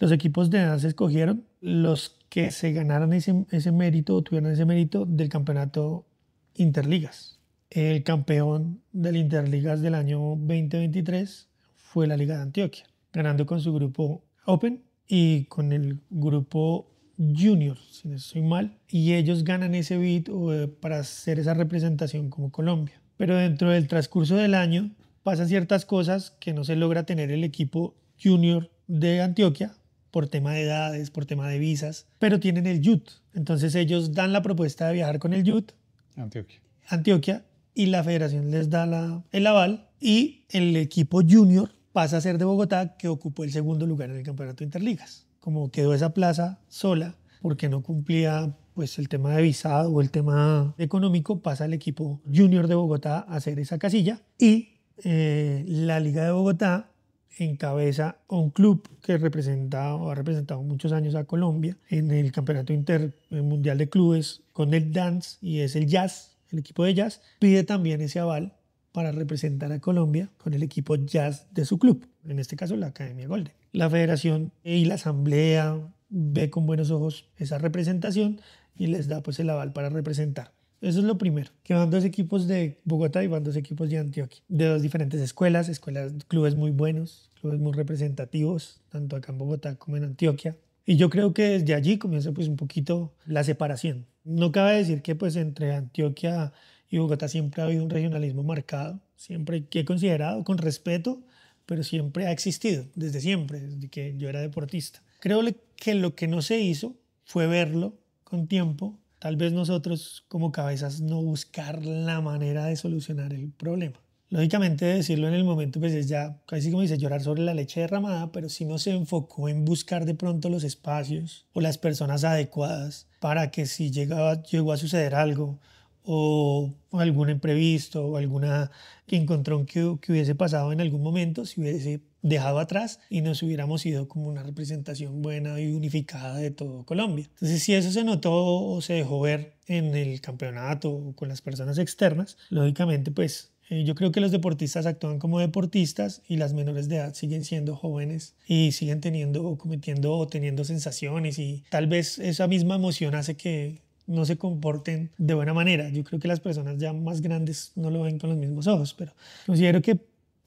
los equipos de edad escogieron los que se ganaran ese, ese mérito o tuvieron ese mérito del campeonato Interligas. El campeón del Interligas del año 2023 fue la Liga de Antioquia, ganando con su grupo Open y con el grupo Junior, si no estoy mal, y ellos ganan ese beat eh, para hacer esa representación como Colombia. Pero dentro del transcurso del año pasan ciertas cosas que no se logra tener el equipo junior de Antioquia por tema de edades, por tema de visas, pero tienen el YUT. Entonces ellos dan la propuesta de viajar con el YUT. Antioquia. Antioquia y la federación les da el aval y el equipo junior pasa a ser de Bogotá que ocupó el segundo lugar en el campeonato interligas. Como quedó esa plaza sola porque no cumplía pues el tema de visado o el tema económico, pasa el equipo junior de Bogotá a hacer esa casilla y eh, la Liga de Bogotá encabeza un club que ha representado muchos años a Colombia en el Campeonato Inter eh, Mundial de Clubes con el Dance y es el Jazz, el equipo de Jazz, pide también ese aval para representar a Colombia con el equipo Jazz de su club, en este caso la Academia Golden. La federación y la asamblea ve con buenos ojos esa representación y les da pues el aval para representar. Eso es lo primero, que van dos equipos de Bogotá y van dos equipos de Antioquia, de dos diferentes escuelas, escuelas, clubes muy buenos, clubes muy representativos, tanto acá en Bogotá como en Antioquia. Y yo creo que desde allí comienza pues un poquito la separación. No cabe decir que pues entre Antioquia y Bogotá siempre ha habido un regionalismo marcado, siempre que he considerado con respeto, pero siempre ha existido, desde siempre, desde que yo era deportista. Creo que lo que no se hizo fue verlo con tiempo Tal vez nosotros como cabezas no buscar la manera de solucionar el problema. Lógicamente decirlo en el momento pues es ya casi como dice llorar sobre la leche derramada, pero si no se enfocó en buscar de pronto los espacios o las personas adecuadas para que si llegaba, llegó a suceder algo o algún imprevisto o alguna que encontró que, hubiese pasado en algún momento si hubiese dejado atrás y nos hubiéramos ido como una representación buena y unificada de todo Colombia. Entonces, si eso se notó o se dejó ver en el campeonato o con las personas externas, lógicamente, pues eh, yo creo que los deportistas actúan como deportistas y las menores de edad siguen siendo jóvenes y siguen teniendo o cometiendo o teniendo sensaciones y tal vez esa misma emoción hace que no se comporten de buena manera. Yo creo que las personas ya más grandes no lo ven con los mismos ojos, pero considero que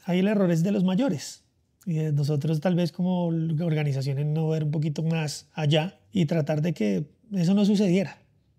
ahí el error es de los mayores. Y nosotros tal vez como organizaciones no ver un poquito más allá y tratar de que eso no sucediera,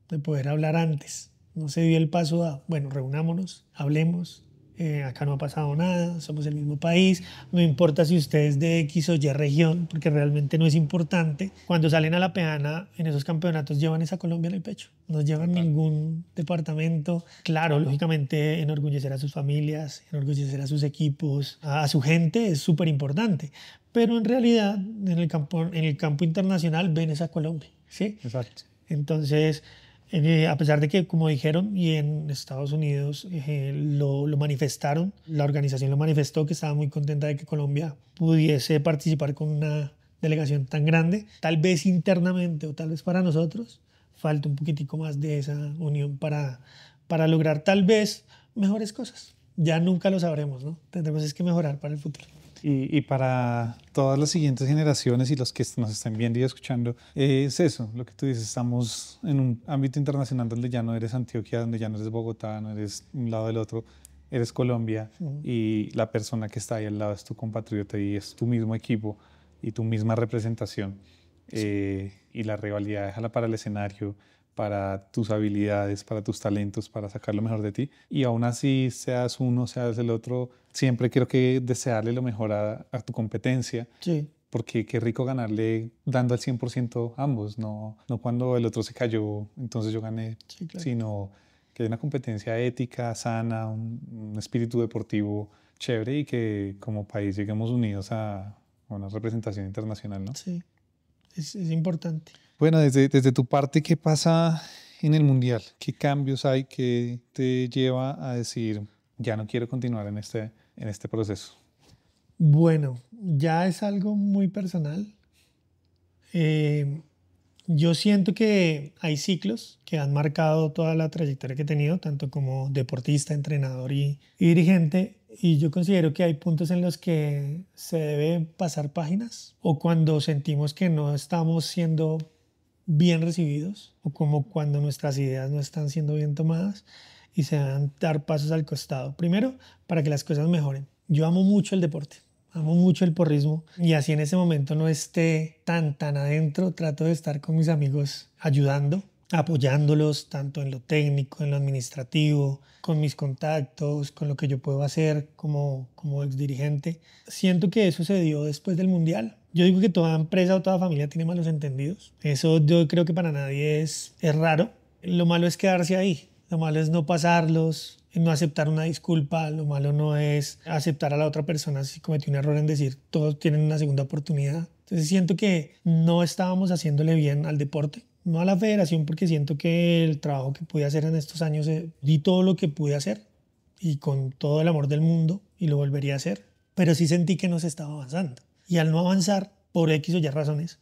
de poder hablar antes. No se dio el paso a, bueno, reunámonos, hablemos, eh, acá no ha pasado nada, somos el mismo país, no importa si ustedes de X o Y región, porque realmente no es importante. Cuando salen a la peana en esos campeonatos llevan esa Colombia en el pecho, no llevan ningún departamento. Claro, lógicamente enorgullecer a sus familias, enorgullecer a sus equipos, a, su gente es súper importante, pero en realidad en el, campo, en el campo internacional ven esa Colombia, ¿sí? Exacto. Entonces, eh, a pesar de que, como dijeron, y en Estados Unidos eh, lo, lo, manifestaron, la organización lo manifestó que estaba muy contenta de que Colombia pudiese participar con una delegación tan grande, tal vez internamente o tal vez para nosotros, falta un poquitico más de esa unión para, para lograr tal vez mejores cosas. Ya nunca lo sabremos, ¿no? Tendremos es que mejorar para el futuro. Y, para todas las siguientes generaciones y los que nos están viendo y escuchando, es eso, lo que tú dices, estamos en un ámbito internacional donde ya no eres Antioquia, donde ya no eres Bogotá, no eres un lado del otro, eres Colombia y la persona que está ahí al lado es tu compatriota y es tu mismo equipo y tu misma representación. Sí. Eh, y la rivalidad, déjala para el escenario, para tus habilidades, para tus talentos, para sacar lo mejor de ti. Y aún así, seas uno, seas el otro, siempre quiero que desearle lo mejor a, tu competencia. Sí. Porque qué rico ganarle dando al 100% ambos, no, no cuando el otro se cayó, entonces yo gané, sí, claro. sino que hay una competencia ética, sana, un, espíritu deportivo chévere y que como país lleguemos unidos a una representación internacional, ¿no? Sí es, importante. Bueno, desde, desde tu parte, ¿qué pasa en el Mundial? ¿Qué cambios hay que te lleva a decir, ya no quiero continuar en este, en este proceso? Bueno, ya es algo muy personal. Eh, yo siento que hay ciclos que han marcado toda la trayectoria que he tenido, tanto como deportista, entrenador y, y dirigente, y yo considero que hay puntos en los que se debe pasar páginas o cuando sentimos que no estamos siendo bien recibidos o como cuando nuestras ideas no están siendo bien tomadas y se deben dar pasos al costado. Primero, para que las cosas mejoren. Yo amo mucho el deporte, amo mucho el porrismo y así en ese momento no esté tan tan adentro, trato de estar con mis amigos ayudando apoyándolos tanto en lo técnico, en lo administrativo, con mis contactos, con lo que yo puedo hacer como, como ex dirigente. Siento que eso se dio después del Mundial. Yo digo que toda empresa o toda familia tiene malos entendidos. Eso yo creo que para nadie es raro. Lo malo es quedarse ahí, lo malo es no pasarlos, no aceptar una disculpa, lo malo no es aceptar a la otra persona si cometió un error en decir todos tienen una segunda oportunidad. Entonces siento que no estábamos haciéndole bien al deporte no a la federación porque siento que el trabajo que pude hacer en estos años, eh, di todo lo que pude hacer y con todo el amor del mundo y lo volvería a hacer, pero sí sentí que no se estaba avanzando. Y al no avanzar, por X o Y razones,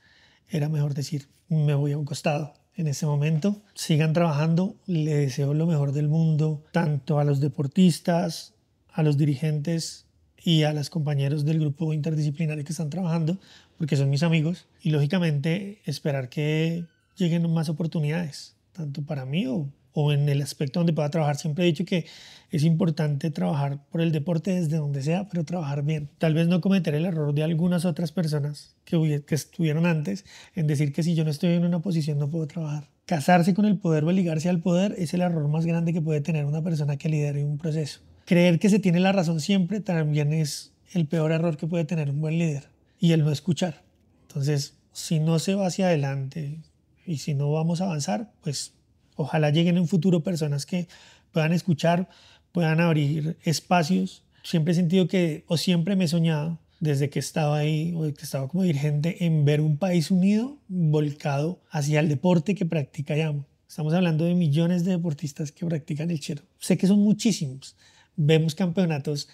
era mejor decir, me voy a un costado. En este momento, sigan trabajando, le deseo lo mejor del mundo, tanto a los deportistas, a los dirigentes y a los compañeros del grupo interdisciplinario que están trabajando, porque son mis amigos, y lógicamente esperar que lleguen más oportunidades, tanto para mí o, en el aspecto donde pueda trabajar. Siempre he dicho que es importante trabajar por el deporte desde donde sea, pero trabajar bien. Tal vez no cometer el error de algunas otras personas que, que estuvieron antes en decir que si yo no estoy en una posición no puedo trabajar. Casarse con el poder o ligarse al poder es el error más grande que puede tener una persona que lidere un proceso. Creer que se tiene la razón siempre también es el peor error que puede tener un buen líder y el no escuchar. Entonces, si no se va hacia adelante, y si no vamos a avanzar, pues ojalá lleguen en un futuro personas que puedan escuchar, puedan abrir espacios. Siempre he sentido que, o siempre me he soñado, desde que estaba ahí, o que estaba como dirigente, en ver un país unido, volcado hacia el deporte que practica Yamo. Estamos hablando de millones de deportistas que practican el chero. Sé que son muchísimos. Vemos campeonatos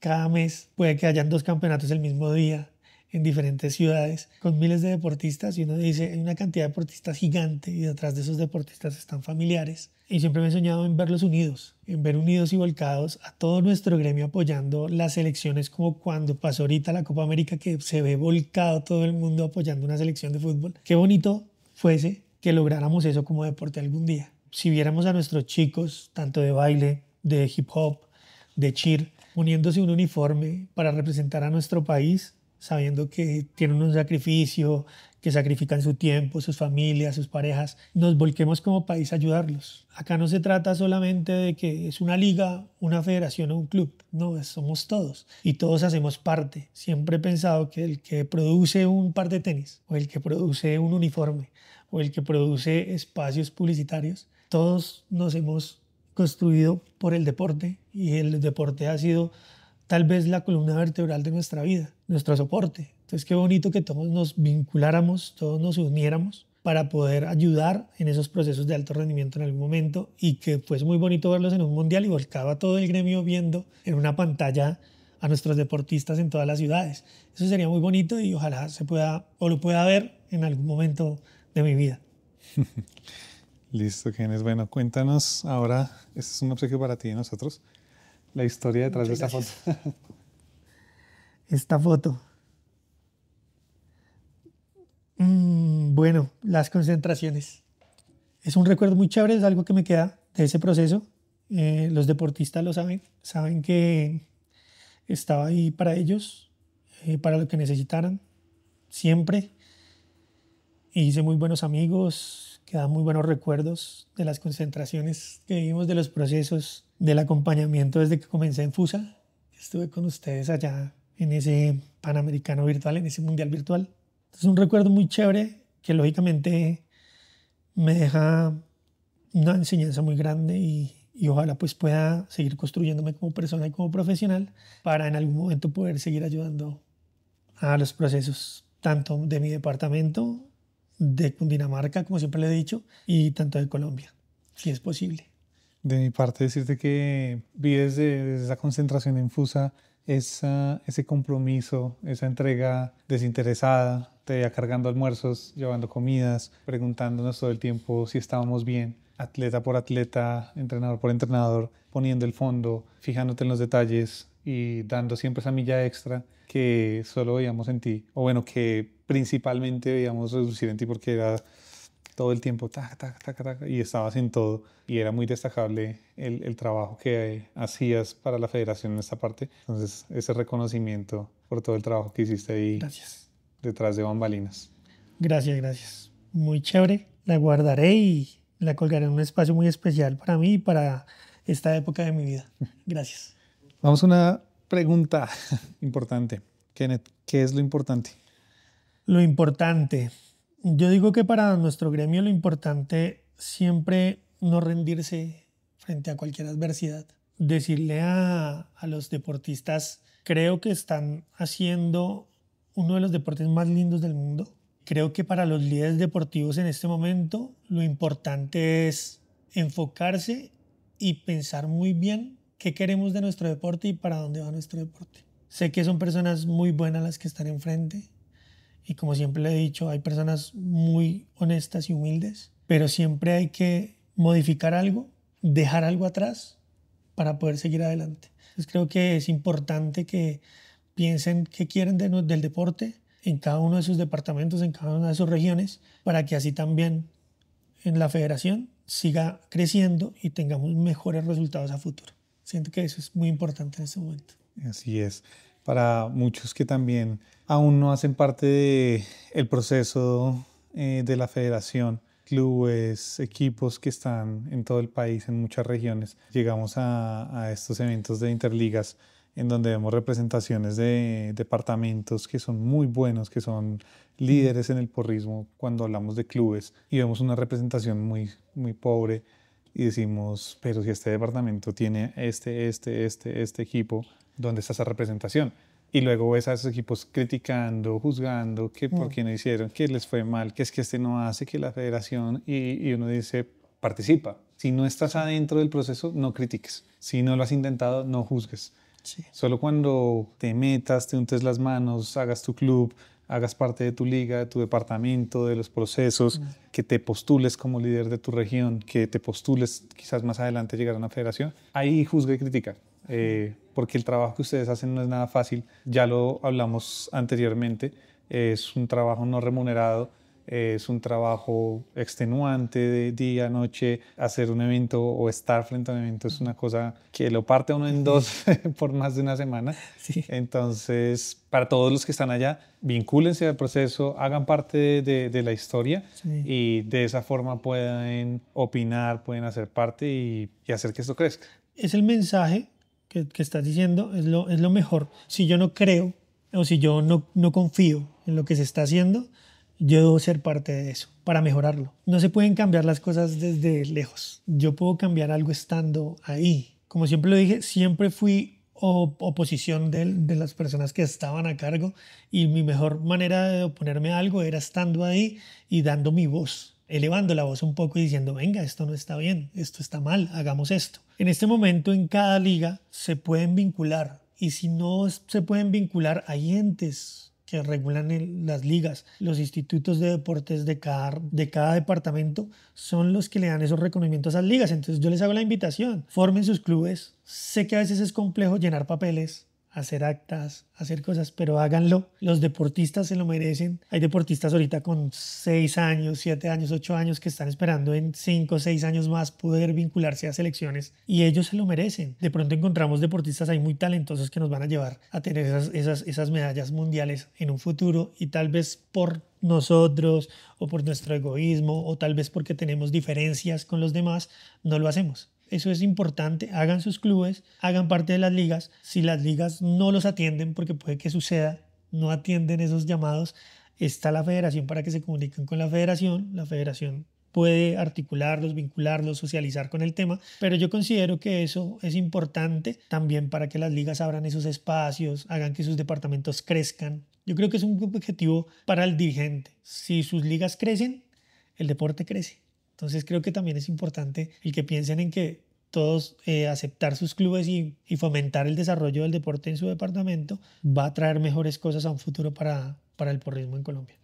cada mes, puede que hayan dos campeonatos el mismo día, en diferentes ciudades con miles de deportistas y uno dice, hay una cantidad de deportistas gigante y detrás de esos deportistas están familiares. Y siempre me he soñado en verlos unidos, en ver unidos y volcados a todo nuestro gremio apoyando las elecciones como cuando pasó ahorita la Copa América que se ve volcado todo el mundo apoyando una selección de fútbol. Qué bonito fuese que lográramos eso como deporte algún día. Si viéramos a nuestros chicos, tanto de baile, de hip hop, de cheer, uniéndose un uniforme para representar a nuestro país, sabiendo que tienen un sacrificio, que sacrifican su tiempo, sus familias, sus parejas, nos volquemos como país a ayudarlos. Acá no se trata solamente de que es una liga, una federación o un club, no, somos todos y todos hacemos parte. Siempre he pensado que el que produce un par de tenis o el que produce un uniforme o el que produce espacios publicitarios, todos nos hemos construido por el deporte y el deporte ha sido tal vez la columna vertebral de nuestra vida, nuestro soporte. Entonces, qué bonito que todos nos vinculáramos, todos nos uniéramos para poder ayudar en esos procesos de alto rendimiento en algún momento y que pues muy bonito verlos en un mundial y volcaba todo el gremio viendo en una pantalla a nuestros deportistas en todas las ciudades. Eso sería muy bonito y ojalá se pueda o lo pueda ver en algún momento de mi vida. Listo, Genes. Bueno, cuéntanos ahora, este es un obsequio para ti y nosotros la historia detrás de esta foto. esta mm, foto. bueno, las concentraciones. Es un recuerdo muy chévere, es algo que me queda de ese proceso. Eh, los deportistas lo saben, saben que estaba ahí para ellos, eh, para lo que necesitaran, siempre. hice muy buenos amigos, quedan muy buenos recuerdos de las concentraciones que vivimos, de los procesos, del acompañamiento desde que comencé en FUSA. Estuve con ustedes allá en ese Panamericano virtual, en ese Mundial virtual. Es un recuerdo muy chévere que lógicamente me deja una enseñanza muy grande y, ojalá pues pueda seguir construyéndome como persona y como profesional para en algún momento poder seguir ayudando a los procesos tanto de mi departamento, de Cundinamarca, como siempre le he dicho, y tanto de Colombia, si es posible de mi parte decirte que vi desde, esa concentración infusa, esa, ese compromiso, esa entrega desinteresada, te veía cargando almuerzos, llevando comidas, preguntándonos todo el tiempo si estábamos bien, atleta por atleta, entrenador por entrenador, poniendo el fondo, fijándote en los detalles y dando siempre esa milla extra que solo veíamos en ti, o bueno, que principalmente veíamos reducir en ti porque era todo el tiempo, tac, tac, tac, tac, y estabas en todo. Y era muy destacable el, el trabajo que hacías para la federación en esta parte. Entonces, ese reconocimiento por todo el trabajo que hiciste ahí gracias. detrás de bambalinas. Gracias, gracias. Muy chévere. La guardaré y la colgaré en un espacio muy especial para mí y para esta época de mi vida. Gracias. Vamos a una pregunta importante. Kenneth, ¿qué es lo importante? Lo importante yo digo que para nuestro gremio lo importante siempre no rendirse frente a cualquier adversidad. Decirle a, a los deportistas, creo que están haciendo uno de los deportes más lindos del mundo. Creo que para los líderes deportivos en este momento lo importante es enfocarse y pensar muy bien qué queremos de nuestro deporte y para dónde va nuestro deporte. Sé que son personas muy buenas las que están enfrente, y como siempre le he dicho, hay personas muy honestas y humildes, pero siempre hay que modificar algo, dejar algo atrás para poder seguir adelante. Entonces creo que es importante que piensen qué quieren del deporte en cada uno de sus departamentos, en cada una de sus regiones, para que así también en la federación siga creciendo y tengamos mejores resultados a futuro. Siento que eso es muy importante en este momento. Así es para muchos que también aún no hacen parte del proceso eh, de la federación, clubes, equipos que están en todo el país, en muchas regiones. Llegamos a, a estos eventos de interligas en donde vemos representaciones de departamentos que son muy buenos, que son líderes en el porrismo cuando hablamos de clubes y vemos una representación muy, muy pobre y decimos, pero si este departamento tiene este, este, este, este equipo, dónde está esa representación. Y luego ves a esos equipos criticando, juzgando, que mm. por qué no hicieron, que les fue mal, que es que este no hace, que la federación, y, uno dice, participa. Si no estás adentro del proceso, no critiques. Si no lo has intentado, no juzgues. Solo cuando te metas, te untes las manos, hagas tu club, hagas parte de tu liga, de tu departamento, de los procesos, mm. que te postules como líder de tu región, que te postules quizás más adelante llegar a una federación, ahí juzga y critica. Eh, porque el trabajo que ustedes hacen no es nada fácil, ya lo hablamos anteriormente, es un trabajo no remunerado, es un trabajo extenuante de día, noche, hacer un evento o estar frente a un evento es una cosa que lo parte uno en dos por más de una semana. Entonces, para todos los que están allá, vincúlense al proceso, hagan parte de, la historia y de esa forma pueden opinar, pueden hacer parte y hacer que esto crezca. Es el mensaje que, estás diciendo es lo, es lo mejor. Si yo no creo o si yo no, no confío en lo que se está haciendo, yo debo ser parte de eso para mejorarlo. No se pueden cambiar las cosas desde lejos. Yo puedo cambiar algo estando ahí. Como siempre lo dije, siempre fui oposición de, de, las personas que estaban a cargo y mi mejor manera de oponerme a algo era estando ahí y dando mi voz elevando la voz un poco y diciendo, venga, esto no está bien, esto está mal, hagamos esto. En este momento en cada liga se pueden vincular y si no se pueden vincular hay entes que regulan las ligas, los institutos de deportes de cada, de cada departamento son los que le dan esos reconocimientos a las ligas. Entonces yo les hago la invitación, formen sus clubes. Sé que a veces es complejo llenar papeles, hacer actas, hacer cosas, pero háganlo. Los deportistas se lo merecen. Hay deportistas ahorita con seis años, siete años, ocho años que están esperando en 5, seis años más poder vincularse a selecciones y ellos se lo merecen. De pronto encontramos deportistas ahí muy talentosos que nos van a llevar a tener esas medallas mundiales en un futuro y tal vez por nosotros o por nuestro egoísmo o tal vez porque tenemos diferencias con los demás, no lo hacemos. Eso es importante. Hagan sus clubes, hagan parte de las ligas. Si las ligas no los atienden, porque puede que suceda, no atienden esos llamados, está la federación para que se comuniquen con la federación. La federación puede articularlos, vincularlos, socializar con el tema, pero yo considero que eso es importante también para que las ligas abran esos espacios, hagan que sus departamentos crezcan. Yo creo que es un objetivo para el dirigente. Si sus ligas crecen, el deporte crece. Entonces creo que también es importante el que piensen en que todos eh, aceptar sus clubes y, fomentar el desarrollo del deporte en su departamento va a traer mejores cosas a un futuro para, para el porrismo en Colombia.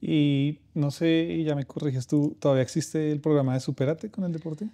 Y no sé, ya me corriges tú, ¿todavía existe el programa de Superate con el deporte?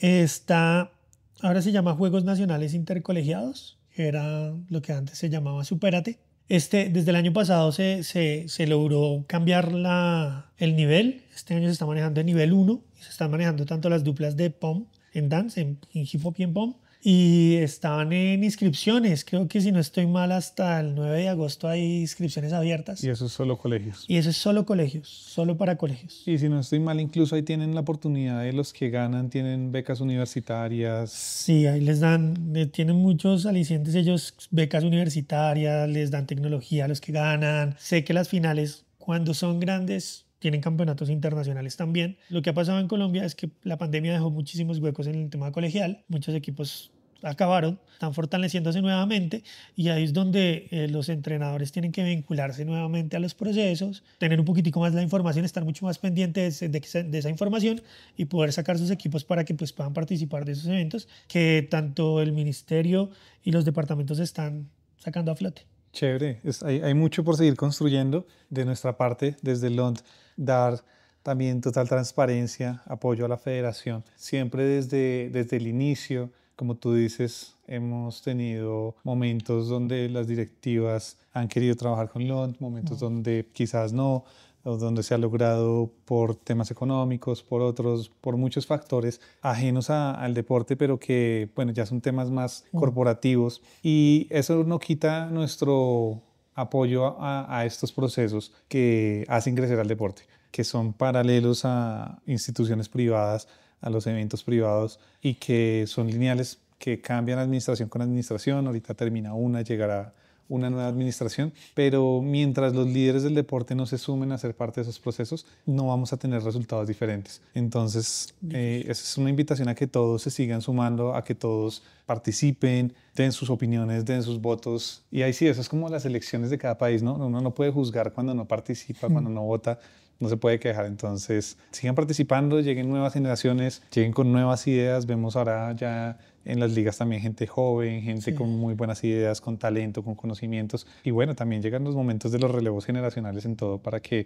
Está, ahora se llama Juegos Nacionales Intercolegiados, era lo que antes se llamaba Superate. Este, desde el año pasado se, se, logró cambiar la, el nivel. Este año se está manejando el nivel 1 y se están manejando tanto las duplas de POM en dance, en, en hip hop y en POM, y estaban en inscripciones. Creo que si no estoy mal, hasta el 9 de agosto hay inscripciones abiertas. Y eso es solo colegios. Y eso es solo colegios, solo para colegios. Y si no estoy mal, incluso ahí tienen la oportunidad de los que ganan, tienen becas universitarias. Sí, ahí les dan, eh, tienen muchos alicientes ellos, becas universitarias, les dan tecnología a los que ganan. Sé que las finales, cuando son grandes, tienen campeonatos internacionales también. Lo que ha pasado en Colombia es que la pandemia dejó muchísimos huecos en el tema colegial. Muchos equipos acabaron, están fortaleciéndose nuevamente y ahí es donde eh, los entrenadores tienen que vincularse nuevamente a los procesos, tener un poquitico más la información, estar mucho más pendientes de, esa información y poder sacar sus equipos para que pues, puedan participar de esos eventos que tanto el ministerio y los departamentos están sacando a flote. Chévere, hay, hay, mucho por seguir construyendo de nuestra parte desde LOND, dar también total transparencia, apoyo a la federación, siempre desde, desde el inicio como tú dices, hemos tenido momentos donde las directivas han querido trabajar con Lond, momentos donde quizás no, donde se ha logrado por temas económicos, por otros, por muchos factores ajenos al deporte, pero que, bueno, ya son temas más corporativos. Y eso no quita nuestro apoyo a, a, estos procesos que hacen crecer al deporte, que son paralelos a instituciones privadas a los eventos privados y que son lineales, que cambian administración con administración, ahorita termina una, llegará una nueva administración, pero mientras los líderes del deporte no se sumen a ser parte de esos procesos, no vamos a tener resultados diferentes. Entonces, eh, esa es una invitación a que todos se sigan sumando, a que todos participen, den sus opiniones, den sus votos. Y ahí sí, eso es como las elecciones de cada país, ¿no? Uno no puede juzgar cuando no participa, cuando no vota no se puede quejar. Entonces, sigan participando, lleguen nuevas generaciones, lleguen con nuevas ideas. Vemos ahora ya en las ligas también gente joven, gente con muy buenas ideas, con talento, con conocimientos. Y bueno, también llegan los momentos de los relevos generacionales en todo para que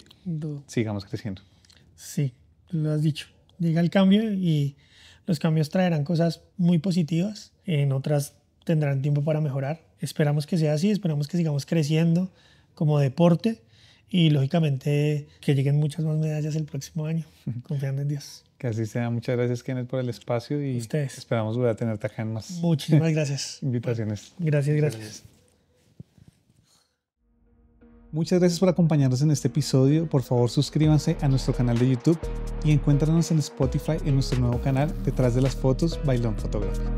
sigamos creciendo. Sí, lo has dicho. Llega el cambio y los cambios traerán cosas muy positivas, en otras tendrán tiempo para mejorar. Esperamos que sea así, esperamos que sigamos creciendo como deporte y lógicamente que lleguen muchas más medallas el próximo año, confiando en Dios. Que así sea. Muchas gracias, Kenneth, por el espacio y esperamos volver a tenerte acá en más. Muchísimas gracias. invitaciones. Gracias, gracias, Muchas gracias por acompañarnos en este episodio. Por favor, suscríbanse a nuestro canal de YouTube y encuéntranos en Spotify en nuestro nuevo canal Detrás de las Fotos, Bailón Fotografía.